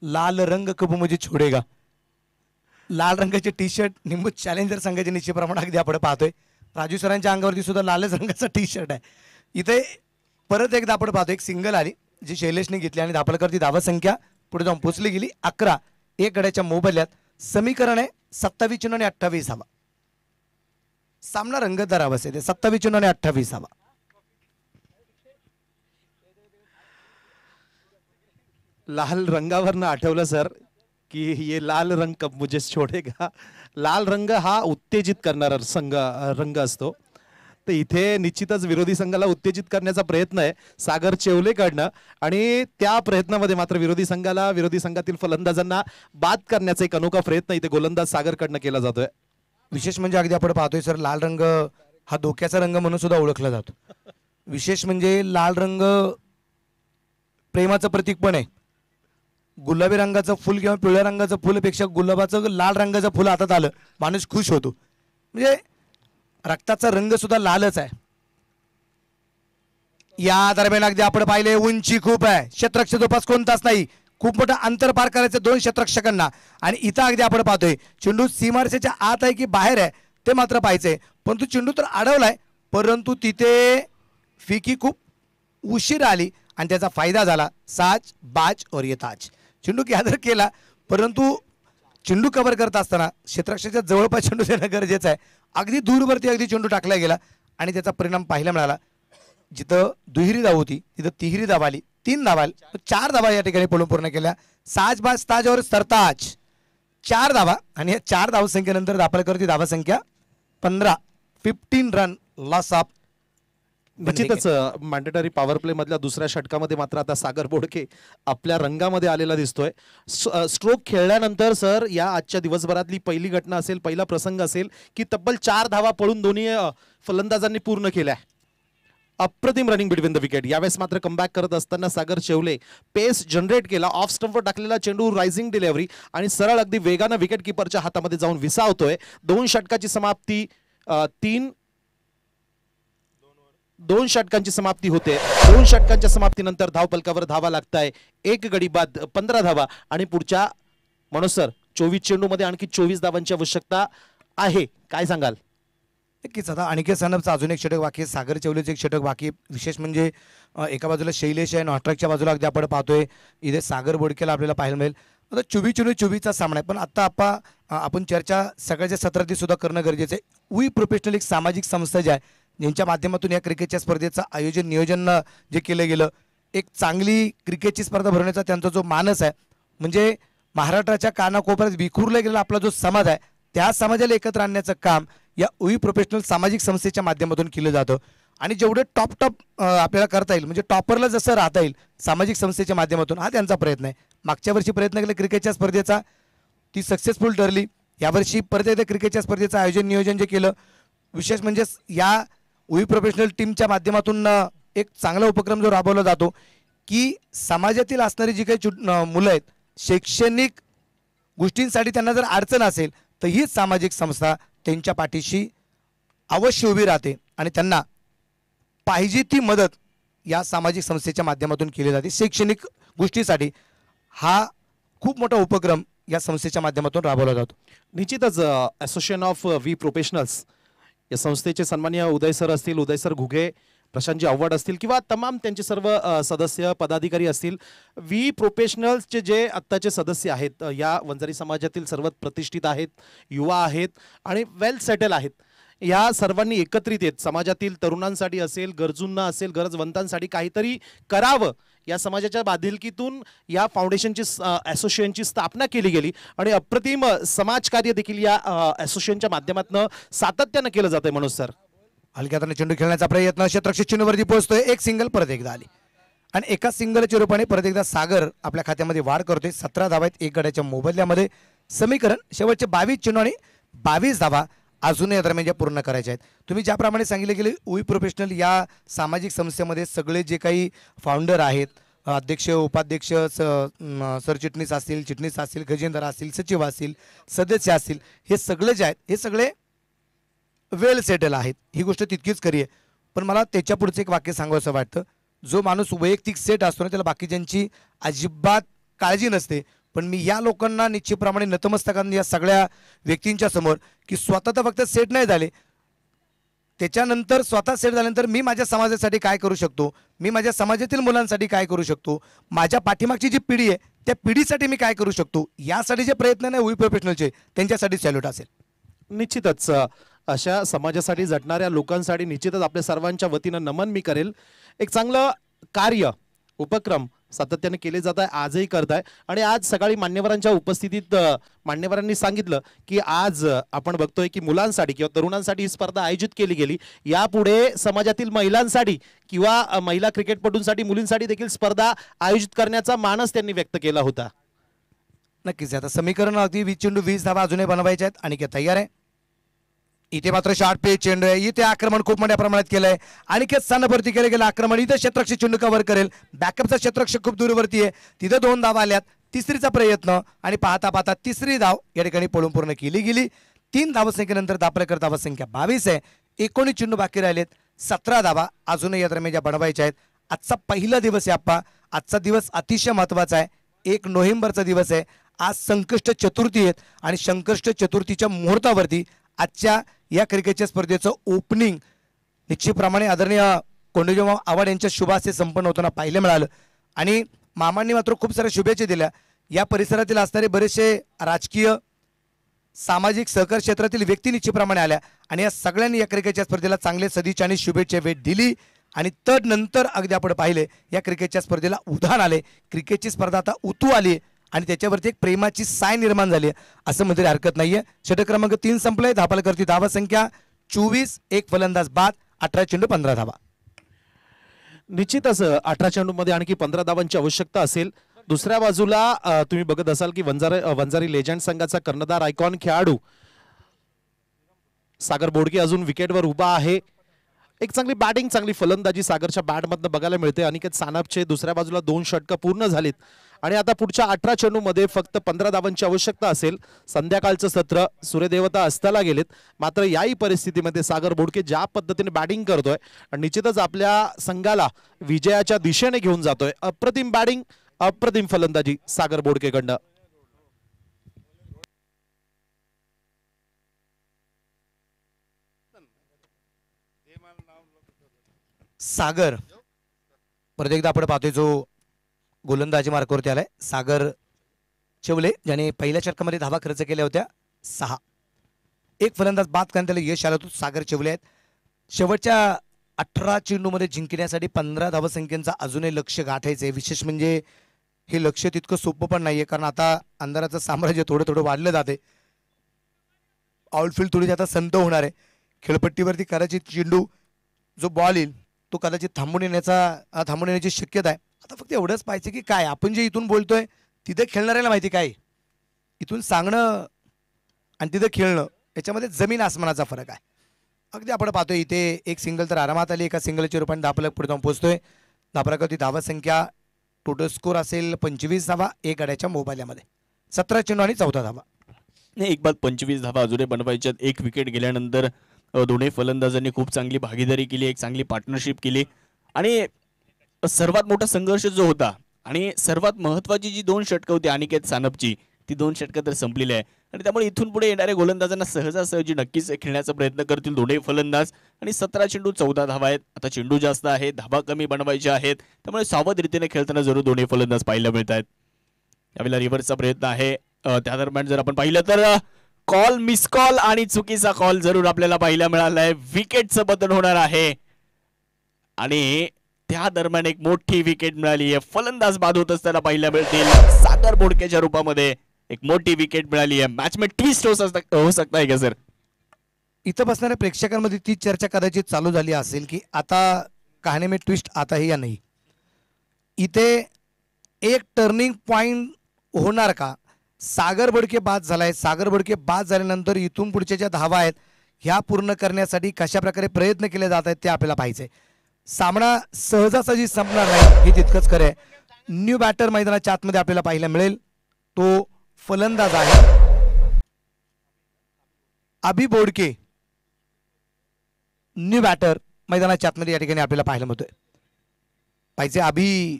लाल रंग कब मुझे छोडेगा लाल रंगाचे टी शर्ट निंबू चॅलेंजर संघाच्या प्रमाण अगदी आपण पाहतोय राजू सरांच्या अंगावरती सुद्धा लालच रंगाचा टी शर्ट आहे इथे परत एकदा आपण पाहतो एक सिंगल आली जी शैलेशने घेतली आणि दापलकरची धावसंख्या पुढे जाऊन पोचली गेली अकरा एक गड्याच्या मोबदल्यात समीकरण आहे सत्तावीस चिन्ह आणि अठ्ठावीस हवा सामना रंगतदार अवस्थेत सत्तावीस चिन्ह आणि अठ्ठावीस हवा लाल रंगावरनं आठवलं सर की हे लाल रंग कब मुझे का लाल रंग हा उत्तेजित करणारा संघ रंग असतो तर इथे निश्चितच विरोधी संघाला उत्तेजित करण्याचा प्रयत्न आहे सागर चेवलेकडनं आणि त्या प्रयत्नामध्ये मात्र विरोधी संघाला विरोधी संघातील फलंदाजांना बाद करण्याचा एक अनोखा प्रयत्न इथे गोलंदाज सागरकडनं केला जातोय विशेष म्हणजे अगदी आपण पाहतोय सर लाल रंग हा धोक्याचा रंग म्हणून सुद्धा ओळखला जातो विशेष म्हणजे लाल रंग प्रेमाचं प्रतीक पण आहे गुलाबी रंगाचं फुल किंवा पिवळ्या रंगाचं फुलपेक्षा गुलाबाचं लाल रंगाचं फुल आता आलं माणूस खुश होतो म्हणजे रक्ताचा रंगसुद्धा लालच आहे या दरम्यान अगदी आपण पाहिले उंची खूप आहे क्षेत्रक्ष जोपास कोणताच नाही खूप मोठं अंतर पार करायचं दोन क्षेत्रक्षकांना आणि इथं अगदी आपण पाहतोय चेंडू सीमारसेच्या आत आहे की बाहेर आहे ते मात्र पाहिजे परंतु चेंडू तर अडवलाय परंतु तिथे फिकी खूप उशीर आली आणि त्याचा फायदा झाला साज बाज और ये ताज चेंडू आदर केला परंतु चेंडू कव्हर करत असताना क्षेत्रक्षाच्या जवळपास चेंडू देणं गरजेचं आहे अगदी दूरवरती अगदी चेंडू टाकला गेला आणि त्याचा परिणाम पाहायला मिळाला जिथं दुहेरी धाव होती तिथं तिहेरी धाव आली तीन धावा चार धावा या ठिकाणी पळून पूर्ण केल्या साज बाज ताजवर सरताज चार धावा आणि या चार धावसंख्येनंतर दाखल करते संख्या पंधरा फिफ्टीन रन लॉस ऑफ निश्चितच मॅन्डेटरी पॉवर प्ले मधल्या दुसऱ्या षटकामध्ये मात्र आता सागर बोडके आपल्या रंगामध्ये आलेला दिसतोय स्ट्रोक खेळल्यानंतर सर या आजच्या दिवसभरातली पहिली घटना असेल पहिला प्रसंग असेल की तब्बल चार धावा पळून दोन्ही फलंदाजांनी पूर्ण केल्या अप्रतिम रनिंग बिटवीन द विकेट यावेळेस मात्र कमबॅक करत असताना सागर चेवले पेस जनरेट केला ऑफ स्टंपवर टाकलेला चेंडू रायझिंग डिलेव्हरी आणि सरळ अगदी वेगानं विकेट किपरच्या हातामध्ये जाऊन विसावतोय दोन षटकाची समाप्ती तीन दोन षटकांची समाप्ती होते दोन षटकांच्या समाप्तीनंतर धावपलकावर धावा आहे एक गडी बाद पंधरा धावा आणि पुढच्या मनोज सर चोवीस चेंडू मध्ये आणखी चोवीस धावांची आवश्यकता आहे काय सांगाल नक्कीच आता आणखी सानपचा अजून एक षटक बाकी सागर चौलेचं एक षटक बाकी विशेष म्हणजे एका बाजूला शैलेश आहे नॉट्रॅकच्या बाजूला अगदी आपण पाहतोय इथे सागर बोडकेला आपल्याला पाहायला मिळेल आता चोवीस चेंडू चोवीसचा सामना आहे पण आता आपण चर्चा सकाळच्या सत्रातील सुद्धा करणं गरजेचं आहे वी प्रोफेशनल एक सामाजिक संस्था जी आहे यांच्या माध्यमातून या क्रिकेटच्या स्पर्धेचं आयोजन नियोजन जे केलं गेलं एक चांगली क्रिकेटची स्पर्धा भरवण्याचा त्यांचा जो मानस आहे म्हणजे महाराष्ट्राच्या कानाकोपऱ्यात विखुरला गेलेला आपला जो समाज आहे त्या समाजाला एकत्र आणण्याचं काम या उई प्रोफेशनल सामाजिक संस्थेच्या माध्यमातून केलं जातं आणि जेवढे टॉप टॉप आपल्याला करता येईल म्हणजे टॉपरला जसं राहता येईल सामाजिक संस्थेच्या माध्यमातून हा त्यांचा प्रयत्न आहे मागच्या वर्षी प्रयत्न केला क्रिकेटच्या स्पर्धेचा ती सक्सेसफुल ठरली यावर्षी परत एकदा क्रिकेटच्या स्पर्धेचं आयोजन नियोजन जे केलं विशेष म्हणजेच या वी प्रोफेशनल टीमच्या माध्यमातून एक चांगला उपक्रम जो राबवला जातो की समाजातील असणारी जी काही मुलं आहेत शैक्षणिक गोष्टींसाठी त्यांना जर अडचण असेल तर हीच सामाजिक संस्था त्यांच्या पाठीशी अवश्य उभी राहते आणि त्यांना पाहिजे ती मदत या सामाजिक संस्थेच्या माध्यमातून केली जाते शैक्षणिक गोष्टीसाठी हा खूप मोठा उपक्रम या संस्थेच्या माध्यमातून राबवला जातो निश्चितच असोसिएशन ऑफ वी प्रोफेशनल्स या संस्थेचे सन्मान्य उदय सर असतील उदय सर घुगे प्रशांतजी आव्हाड असतील किंवा तमाम त्यांचे सर्व सदस्य पदाधिकारी असतील वी प्रोफेशनल्सचे जे आत्ताचे सदस्य आहेत या वंजारी समाजातील सर्वात प्रतिष्ठित आहेत युवा आहेत आणि वेल सेटल आहेत या सर्वांनी एकत्रित येत समाजातील तरुणांसाठी असेल गरजूंना असेल गरजवंतांसाठी काहीतरी करावं या समाजाच्या बाधिलकीतून या फाउंडेशनची असोसिएशनची स्थापना केली गेली आणि अप्रतिम समाजकार्य देखील या असोसिएशनच्या माध्यमातून सातत्यानं केलं जातं मनोज सर हलक्यातनं चेंडू खेळण्याचा प्रयत्न क्षेत्रक्षेत्र चेंडूवरती पोहोचतोय एक सिंगल परत एकदा आली आणि एका सिंगलच्या रूपाने परत एकदा सागर आपल्या खात्यामध्ये वाढ करतोय सतरा धाव्यात एक गड्याच्या मोबदल्यामध्ये समीकरण शेवटचे बावीस चेंडू आणि बावीस धावा अजूनही दरम्यान ज्या पूर्ण करायच्या आहेत तुम्ही ज्याप्रमाणे सांगितले गेले उई प्रोफेशनल या सामाजिक समस्येमध्ये सगळे जे काही फाउंडर आहेत अध्यक्ष उपाध्यक्ष स सरचिटणीस असतील चिटणीस असतील गजेंद्र असतील सचिव असतील सदस्य असतील हे सगळे जे आहेत हे सगळे वेल सेटल आहेत ही गोष्ट तितकीच खरी आहे पण मला त्याच्या पुढचं एक वाक्य सांगू असं वाटतं जो माणूस वैयक्तिक सेट असतो ना त्याला बाकीच्यांची अजिबात काळजी नसते पण मी या लोकांना निश्चितप्रमाणे नतमस्तकांनी या सगळ्या व्यक्तींच्या समोर की स्वतः तर फक्त सेट नाही झाले त्याच्यानंतर स्वतः सेट झाल्यानंतर मी माझ्या समाजासाठी काय करू शकतो मी माझ्या समाजातील मुलांसाठी काय करू शकतो माझ्या पाठीमागची जी पिढी आहे त्या पिढीसाठी मी काय करू शकतो यासाठी जे प्रयत्न नाही हुई प्रोफेशनलचे त्यांच्यासाठी सॅल्यूट असेल निश्चितच अशा समाजासाठी झटणाऱ्या लोकांसाठी निश्चितच आपल्या सर्वांच्या वतीनं नमन मी करेल एक चांगलं कार्य उपक्रम सातत्याने केले जात आहे आजही करत आहे आणि आज सकाळी मान्यवरांच्या उपस्थितीत मान्यवरांनी सांगितलं की आज आपण बघतोय की मुलांसाठी किंवा तरुणांसाठी ही स्पर्धा आयोजित केली गेली यापुढे समाजातील महिलांसाठी किंवा महिला क्रिकेटपटूंसाठी मुलींसाठी देखील स्पर्धा आयोजित करण्याचा मानस त्यांनी व्यक्त केला होता नक्कीच आता समीकरण अगदी वीस चेंडू वीस धावा अजूनही बनवायच्या आहेत आणि तयार आहे इथे मात्र शॉर्ट पे चेंडू आहे इथे आक्रमण खूप मोठ्या प्रमाणात केलंय आणखीच भरती केलं गेलं आक्रमण इथे क्षेत्रक्ष चेंडू कव्हर करेल बॅकअपचा क्षेत्रक्षक खूप दूरवरती आहे तिथे दोन धाव आल्यात तिसरीचा प्रयत्न आणि पाहता पाहता तिसरी धाव या ठिकाणी पळून पूर्ण केली गेली तीन धावसंख्येनंतर दापलेकर धावसंख्या बावीस आहे एकोणीस चेंडू बाकी राहिलेत सतरा धावा अजूनही या दरम्यान ज्या बनवायच्या आहेत आजचा पहिला दिवस आहे आप्पा आजचा दिवस अतिशय महत्त्वाचा आहे एक नोव्हेंबरचा दिवस आहे आज संकष्ट चतुर्थी आहेत आणि संकष्ट चतुर्थीच्या मुहूर्तावरती आजच्या या क्रिकेटच्या स्पर्धेचं ओपनिंग निश्चितप्रमाणे आदरणीय कोंडोजी आव्हाड यांच्या शुभासे संपन्न होताना पाहिलं मिळालं आणि मामांनी मात्र खूप साऱ्या शुभेच्छा दिल्या या परिसरातील असणारे बरेचसे राजकीय सामाजिक सहकार क्षेत्रातील व्यक्ती निश्चितप्रमाणे आल्या आणि या सगळ्यांनी या क्रिकेटच्या स्पर्धेला चांगले सदिच्छा आणि शुभेच्छा भेट दिली आणि तदनंतर अगदी आपण पाहिले या क्रिकेटच्या स्पर्धेला उधाण आले क्रिकेटची स्पर्धा आता उतू आली आणि त्याच्यावरती एक प्रेमाची साय निर्माण झाली आहे असं म्हणजे हरकत नाहीये आहे षटक क्रमांक तीन संपलाय धावा संख्या चोवीस एक फलंदाज बाद अठरा चेंडू पंधरा धावा निश्चित असं अठरा मध्ये आणखी पंधरा धावांची आवश्यकता असेल दुसऱ्या बाजूला तुम्ही बघत असाल की वंजारे वंजारी लेजंड संघाचा कर्णधार आयकॉन खेळाडू सागर बोडके अजून विकेटवर उभा आहे एक चांगली बॅटिंग चांगली फलंदाजी सागरच्या बॅटमधनं बघायला मिळते अनिकेत सानपचे दुसऱ्या बाजूला दोन षटकं पूर्ण झालीत आणि आता पुढच्या अठरा चेंडूमध्ये फक्त पंधरा धावांची आवश्यकता असेल संध्याकाळचं सत्र सूर्यदेवता अस्ताला गेलेत मात्र याही परिस्थितीमध्ये सागर बोडके ज्या पद्धतीने बॅटिंग करतोय निश्चितच आपल्या संघाला विजयाच्या दिशेने घेऊन जातोय अप्रतिम बॅटिंग अप्रतिम फलंदाजी सागर बोडकेकडनं सागर परत एकदा आपण पाहतोय जो गोलंदाजी मार्गावरती आलाय सागर चेवले ज्याने पहिल्या षटकामध्ये धाबा खर्च केल्या होत्या सहा एक फलंदाज बाद करण्यात त्याला यश आलं होतं सागर चेवले आहेत शेवटच्या अठरा चेंडूमध्ये जिंकण्यासाठी पंधरा संख्येचा अजूनही लक्ष गाठायचं आहे विशेष म्हणजे हे लक्ष तितकं सोपं पण नाहीये कारण आता अंधाराचं साम्राज्य थोडं थोडं वाढलं जाते आउटफील्ड थोडी आता संत होणार आहे खेळपट्टीवरती करायची चेंडू जो बॉल येईल तो कदाचित थांबून येण्याचा थांबून येण्याची शक्यता आहे आता फक्त एवढंच पाहिजे की काय आपण जे इथून बोलतोय तिथे खेळणाऱ्याला माहिती काय इथून सांगणं आणि तिथं खेळणं याच्यामध्ये जमीन आसमानाचा फरक आहे अगदी आपण पाहतोय इथे एक सिंगल तर आरामात आली एका सिंगलच्या रूपाने दापलक पुढे जाऊन पोहोचतोय धापलकावरती धावा संख्या टोटल स्कोर असेल पंचवीस धावा एक गड्याच्या मोबाईलमध्ये सतरा चेंडू आणि चौदा धावा नाही एक बाद पंचवीस धावा अजूनही बनवायच्यात एक विकेट गेल्यानंतर दोन्ही फलंदाजांनी खूप चांगली भागीदारी केली एक चांगली पार्टनरशिप केली आणि सर्वात मोठा संघर्ष जो होता आणि सर्वात महत्त्वाची जी दोन षटकं होती अनिकेत सानपची ती दोन षटकं तर संपलेली आहे आणि त्यामुळे इथून पुढे येणाऱ्या गोलंदाजांना सहजासहजी नक्कीच खेळण्याचा प्रयत्न करतील दोन्ही फलंदाज आणि सतरा चेंडू चौदा धावा आहेत आता चेंडू जास्त आहे धाबा कमी बनवायचे आहेत त्यामुळे सावध रीतीने खेळताना जरूर दोन्ही फलंदाज पाहायला मिळत आहेत यावेळेला रिव्हर्सचा प्रयत्न आहे त्या दरम्यान जर आपण पाहिलं तर कॉल मिस कॉल आणि चुकीचा कॉल जरूर आपल्याला पाहायला मिळाला आहे विकेटचं बदल होणार आहे आणि त्या दरम्यान एक मोठी विकेट मिळाली आहे फलंदाज बाद होत असताना पाहायला मिळतील सागर बोडक्याच्या रूपामध्ये एक मोठी विकेट मिळाली आहे मॅच मध्ये ट्विस्ट हो सकता हो सकता आहे का सर इथं बसणाऱ्या प्रेक्षकांमध्ये ती चर्चा कदाचित चालू झाली असेल की आता काही मे ट्विस्ट आता हे या नाही इथे एक टर्निंग पॉइंट होणार का सागर भडके बाद झालाय सागर भडके बाद झाल्यानंतर इथून पुढच्या ज्या धावा आहेत ह्या पूर्ण करण्यासाठी कशा प्रकारे प्रयत्न केले जात आहेत ते आपल्याला पाहिजे सामना सहजासहजी संपणार नाही हे तितकंच खरं आहे न्यू बॅटर मैदानाच्या आतमध्ये आपल्याला पाहायला मिळेल तो फलंदाज आहे अभि बोडके न्यू बॅटर मैदानाच्या आतमध्ये या ठिकाणी आपल्याला पाहायला मिळतोय पाहिजे अभि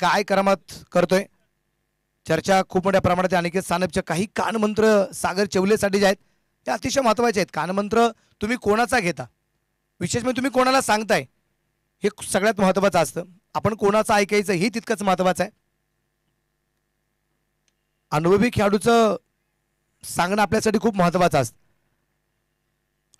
काय करामत करतोय चर्चा खूप मोठ्या प्रमाणात अनिकेत सानपच्या काही कानमंत्र सागर चवलेसाठी जे आहेत ते अतिशय महत्त्वाचे आहेत कानमंत्र तुम्ही कोणाचा घेता विशेष म्हणजे तुम्ही कोणाला सांगताय हे सगळ्यात महत्त्वाचं असतं आपण कोणाचं ऐकायचं हे तितकंच महत्त्वाचं आहे अनुभवी खेळाडूचं सांगणं आपल्यासाठी खूप महत्त्वाचं असतं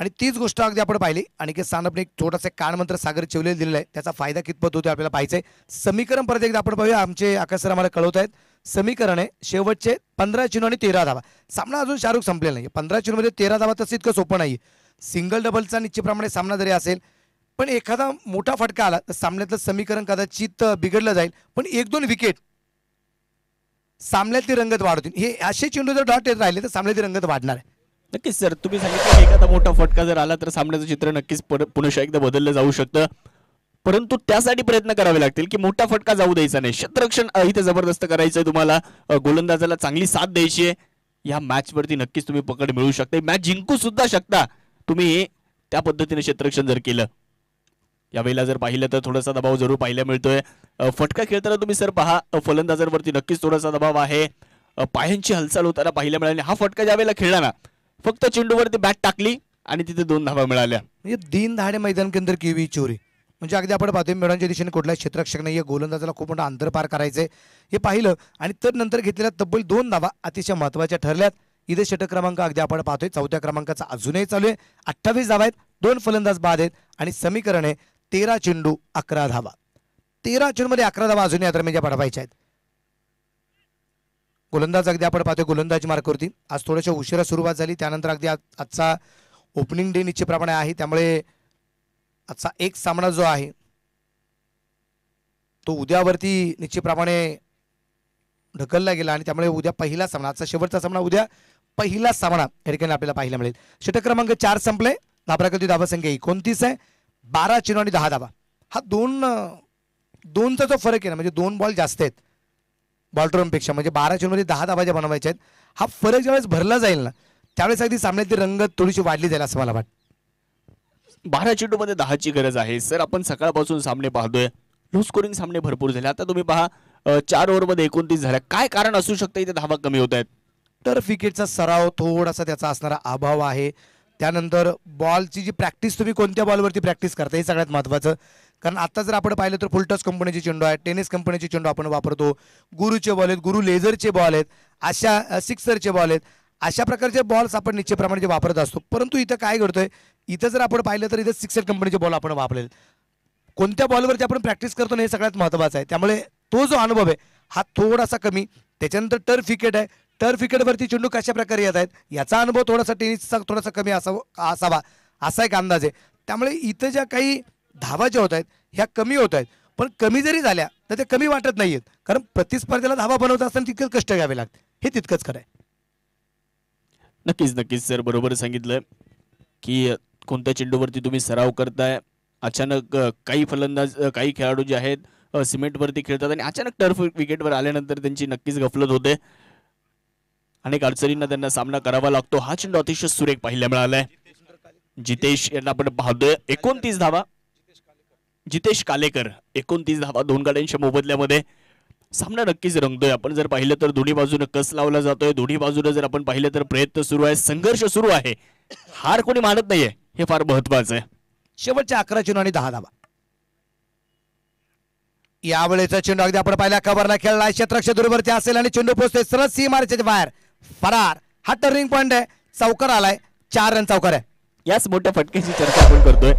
आणि तीच गोष्ट अगदी आपण पाहिली आणि की सानपने एक छोटासा कानमंत्र सागर चिवलेले दिलेलं आहे त्याचा फायदा कितपत होतो आपल्याला पाहिजे समीकरण परत एकदा आपण पाहूया आमचे आकाश सर आम्हाला कळवत आहेत समीकरण आहे शेवटचे पंधरा चिन्ह आणि तेरा धावा सामना अजून शाहरुख संपलेला नाही पंधरा मध्ये तेरा धावा तसं इतकं सोपं नाही सिंगल डबलचा निश्चितप्रमाणे सामना जरी असेल पण एखादा मोठा फटका आला तर सामन्यातलं समीकरण कदाचित बिघडलं जाईल पण एक दोन विकेट सामन्यातली रंगत वाढतील हे असे चेंडू जर डॉट राहिले तर सामन्यातली रंगत वाढणार आहे नक्कीच सर तुम्ही सांगितलं एखादा मोठा फटका जर आला तर सामन्याचं चित्र नक्कीच पुनशा एकदा बदललं जाऊ शकतं परंतु त्यासाठी प्रयत्न करावे लागतील की मोठा फटका जाऊ द्यायचा नाही क्षेत्ररक्षण इथे जबरदस्त करायचंय तुम्हाला गोलंदाजाला चांगली साथ द्यायची आहे या मॅचवरती नक्कीच तुम्ही पकड मिळू शकता मॅच जिंकू सुद्धा शकता तुम्ही त्या पद्धतीने क्षेत्ररक्षण जर केलं यावेळेला जर पाहिलं तर थोडासा दबाव जरूर पाहायला मिळतोय फटका खेळताना तुम्ही सर पहा फलंदाजांवरती नक्कीच थोडासा दबाव आहे पायांची हालचाल होताना पाहायला मिळाली हा फटका ज्या वेळेला खेळला ना फक्त चेंडूवरती बॅट टाकली आणि तिथे दोन धावा मिळाल्या म्हणजे दिन धाडे मैदान केंद्र केवी चोरी म्हणजे अगदी आपण पाहतोय मेळांच्या दिशेने कुठल्या क्षेत्रक्षक नाही आहे गोलंदाजाला खूप मोठा अंतर पार करायचंय हे पाहिलं आणि तर नंतर घेतलेल्या तब्बल दोन धावा अतिशय महत्वाच्या ठरल्यात इथे षटक क्रमांक अगदी आपण पाहतोय चौथ्या क्रमांकाचा अजूनही चालू आहे अठ्ठावीस धावा आहेत दोन फलंदाज बाद आहेत आणि समीकरण आहे तेरा चेंडू अकरा धावा तेरा चेंडूमध्ये अकरा धावा अजूनही आता म्हणजे पाठवायच्या आहेत गोलंदाज अगदी आपण पाहतोय गोलंदाजी होती आज थोड्याशा उशिरा सुरुवात झाली त्यानंतर अगदी आजचा ओपनिंग डे निश्चितप्रमाणे आहे त्यामुळे आजचा एक सामना जो आहे तो उद्यावरती निश्चितप्रमाणे ढकलला गेला आणि त्यामुळे उद्या पहिला सामना आजचा शेवटचा सामना उद्या पहिला सामना या ठिकाणी आपल्याला पाहायला मिळेल षटक क्रमांक चार संपले धाबराकृती धाबा संख्या एकोणतीस आहे बारा चेंडू आणि दहा धाबा हा दोन दोनचा जो फरक आहे ना म्हणजे दोन बॉल जास्त आहेत पेक्षा म्हणजे बारा चेंडूमध्ये दहा दाबाज्या बनवायच्या आहेत हा फरक ज्यावेळेस भरला जाईल ना त्यावेळेस अगदी सामन्यातली रंगत थोडीशी वाढली जाईल असं मला वाटतं बारा चेंडूमध्ये दहाची गरज आहे सर आपण सकाळपासून सामने पाहतोय लो स्कोरिंग सामने भरपूर झाले आता तुम्ही पहा चार ओव्हरमध्ये एकोणतीस झाल्या काय कारण असू शकतं इथे धावा कमी होत आहेत तर विकेटचा सराव थोडासा त्याचा असणारा अभाव आहे त्यानंतर बॉलची जी प्रॅक्टिस तुम्ही कोणत्या बॉलवरती प्रॅक्टिस करता हे सगळ्यात महत्त्वाचं कारण आता जर आपण पाहिलं तर फुलटॉस कंपनीचे चेंडू आहेत टेनिस कंपनीचे चेंडू आपण वापरतो गुरुचे बॉल आहेत गुरु लेझरचे बॉल आहेत अशा सिक्सरचे बॉल आहेत अशा प्रकारचे बॉल्स आपण निश्चितप्रमाणे जे वापरत असतो परंतु इथं काय घडतोय इथं जर आपण पाहिलं तर इथं सिक्सर कंपनीचे बॉल आपण वापरेल कोणत्या बॉलवरती आपण प्रॅक्टिस करतो ना हे सगळ्यात महत्त्वाचं आहे त्यामुळे तो जो अनुभव आहे हा थोडासा कमी त्याच्यानंतर टर्फ विकेट आहे टर्फ विकेटवरती चेंडू कशा प्रकारे येत आहेत याचा अनुभव थोडासा टेनिसचा थोडासा कमी असावा असावा असा एक अंदाज आहे त्यामुळे इथं ज्या काही धावा ज्या होत आहेत ह्या कमी होत आहेत पण कमी जरी झाल्या तर ते कमी वाटत नाहीयेत कारण प्रतिस्पर्ध्याला धावा बनवत असताना तितकंच कष्ट घ्यावे लागते हे तितकंच खरं आहे नक्कीच नक्कीच सर बरोबर सांगितलं की कोणत्या चेंडूवरती तुम्ही सराव करताय अचानक काही फलंदाज काही खेळाडू जे आहेत सिमेंटवरती खेळतात आणि अचानक टर्फ विकेटवर आल्यानंतर त्यांची नक्कीच गफलत होते अनेक अडचणींना त्यांना सामना करावा लागतो हा चेंडू अतिशय सुरेख पाहिला मिळालाय जितेश यांना आपण पाहतोय एकोणतीस धावा जितेश कालेकर एकोणतीस धावा दोन गाड्यांच्या मोबदल्यामध्ये सामना नक्कीच रंगतोय आपण जर पाहिलं तर दोन्ही बाजूने कस लावला जातोय दोन्ही बाजूने जर आपण पाहिलं तर प्रयत्न सुरू आहे संघर्ष सुरू आहे हार कोणी मानत नाहीये हे फार महत्वाचं आहे शेवटच्या अकरा चेंडू आणि दहा धावा यावेळेचा चेंडू अगदी आपण पाहिला कबरला खेळला क्षेत्रक्ष दूरवरती असेल आणि चेंडू पोहोचतोय सरस सी मारच्या बाहेर फरार हा टर्निंग पॉईंट पॉइंट आहे चौकार आलाय चार रन चौकार आहे याच मोठ्या फटक्याची चर्चा आपण करतोय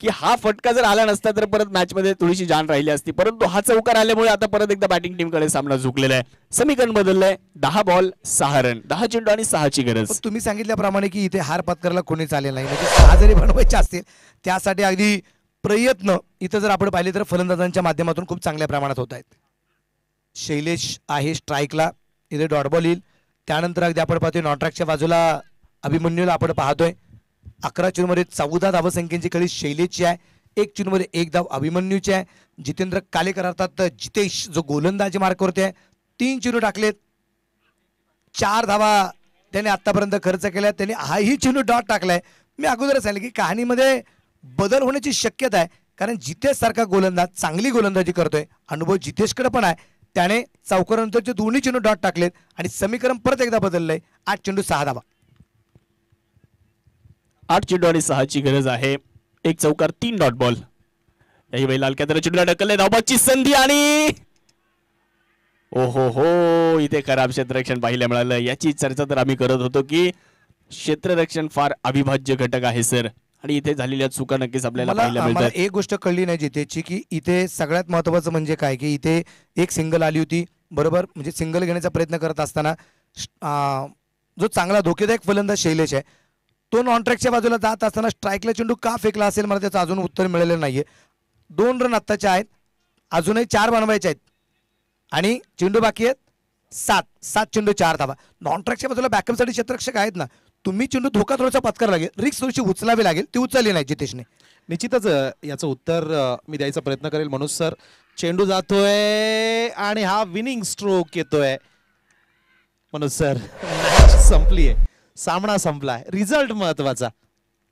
की हा फटका जर आला नसता तर परत मॅचमध्ये थोडीशी जाण राहिली असती परंतु हा चौकार आल्यामुळे आता परत एकदा बॅटिंग टीमकडे सामना झुकलेला आहे समीकरण बदललंय दहा बॉल सहा रन दहा चेंडू आणि सहाची गरज तुम्ही सांगितल्याप्रमाणे की इथे हार पत्करायला कोणीच आले नाही म्हणजे सहा जरी बनवायचे असतील त्यासाठी अगदी प्रयत्न इथं जर आपण पाहिले तर फलंदाजांच्या माध्यमातून खूप चांगल्या प्रमाणात होत आहेत शैलेश आहे स्ट्राईकला इथे डॉटबॉल येईल त्यानंतर अगदी आपण पाहतोय नॉट्रॅकच्या बाजूला अभिमन्यूला आपण पाहतोय अकरा चेंडूमध्ये चौदा धावसंख्येची खेळी शैलीची आहे एक चेंडूमध्ये एक धाव अभिमन्यूची आहे जितेंद्र कालेकर अर्थात जितेश जो गोलंदाजी मार्कवरती आहे तीन चेंडू टाकलेत चार धावा त्याने आत्तापर्यंत खर्च केला त्याने हाही चेंडू डॉट टाकलाय मी अगोदर सांगितलं की कहाणीमध्ये बदल होण्याची शक्यता आहे कारण जितेश सारखा गोलंदाज चांगली गोलंदाजी करतोय अनुभव जितेशकडे पण आहे त्याने चौकरानंतरचे दोन्ही चेंडू डॉट टाकलेत आणि समीकरण परत एकदा बदललंय आठ चेंडू सहा धावा आठ चेंडू सहाची गरज आहे एक चौकार तीन डॉट बॉल याही वेळी लाल कॅदर चेंडूला ढकलले धावबाची संधी आणि ओ हो हो इथे खराब क्षेत्ररक्षण पाहिल्या मिळालं याची चर्चा तर आम्ही करत होतो की क्षेत्ररक्षण फार अविभाज्य घटक आहे सर आणि इथे झालेल्या चुका नक्कीच आपल्याला एक गोष्ट कळली नाही जितेची की इथे सगळ्यात महत्वाचं म्हणजे काय की इथे एक सिंगल आली होती बरोबर म्हणजे सिंगल घेण्याचा प्रयत्न करत असताना जो चांगला धोकेदायक फलंदाज शैलेश आहे तो नॉन ट्रॅकच्या बाजूला जात असताना स्ट्राईकला चेंडू का फेकला असेल मला त्याचं अजून उत्तर मिळालेलं नाही दोन रन आत्ताचे आहेत अजूनही चार बनवायचे आहेत आणि चेंडू बाकी आहेत सात सात चेंडू चार धावा नॉन ट्रॅकच्या बाजूला बॅकअपसाठी क्षेत्ररक्षक आहेत ना तुम्ही चेंडू धोका थोडासा पत्कार लागेल रिक्स थोडीशी उचलावी लागेल ती उचलली नाही जितेशने निश्चितच याचं उत्तर मी द्यायचा प्रयत्न करेल मनोज सर चेंडू जातोय आणि हा विनिंग स्ट्रोक येतोय मनोज सर संपली आहे सामना संपलाय रिझल्ट महत्वाचा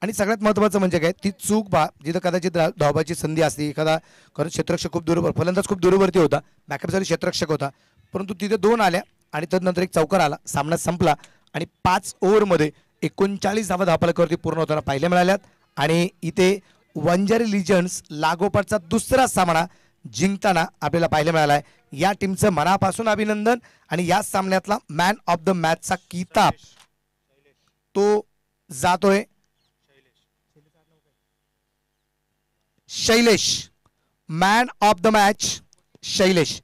आणि सगळ्यात महत्त्वाचं म्हणजे काय ती चूक बा जिथं कदाचित धावबाची संधी असते एखादा कारण क्षेत्रक्षक खूप दूरवर फलंदाज खूप दूरवरती होता बॅकअपसाठी क्षेत्रक्षक होता परंतु तिथे दोन आल्या आणि तदनंतर एक चौकार आला सामना संपला आणि पाच ओव्हरमध्ये एकोणचाळीस धावा धापालकावरती पूर्ण होताना पाहिल्या मिळाल्यात आणि इथे वंजारी लिजन्स लागोपाठचा दुसरा सामना जिंकताना आपल्याला पाहायला मिळाला आहे या टीमचं मनापासून अभिनंदन आणि या सामन्यातला मॅन ऑफ द मॅचचा किताब तो जातोय Shailesh man of the match Shailesh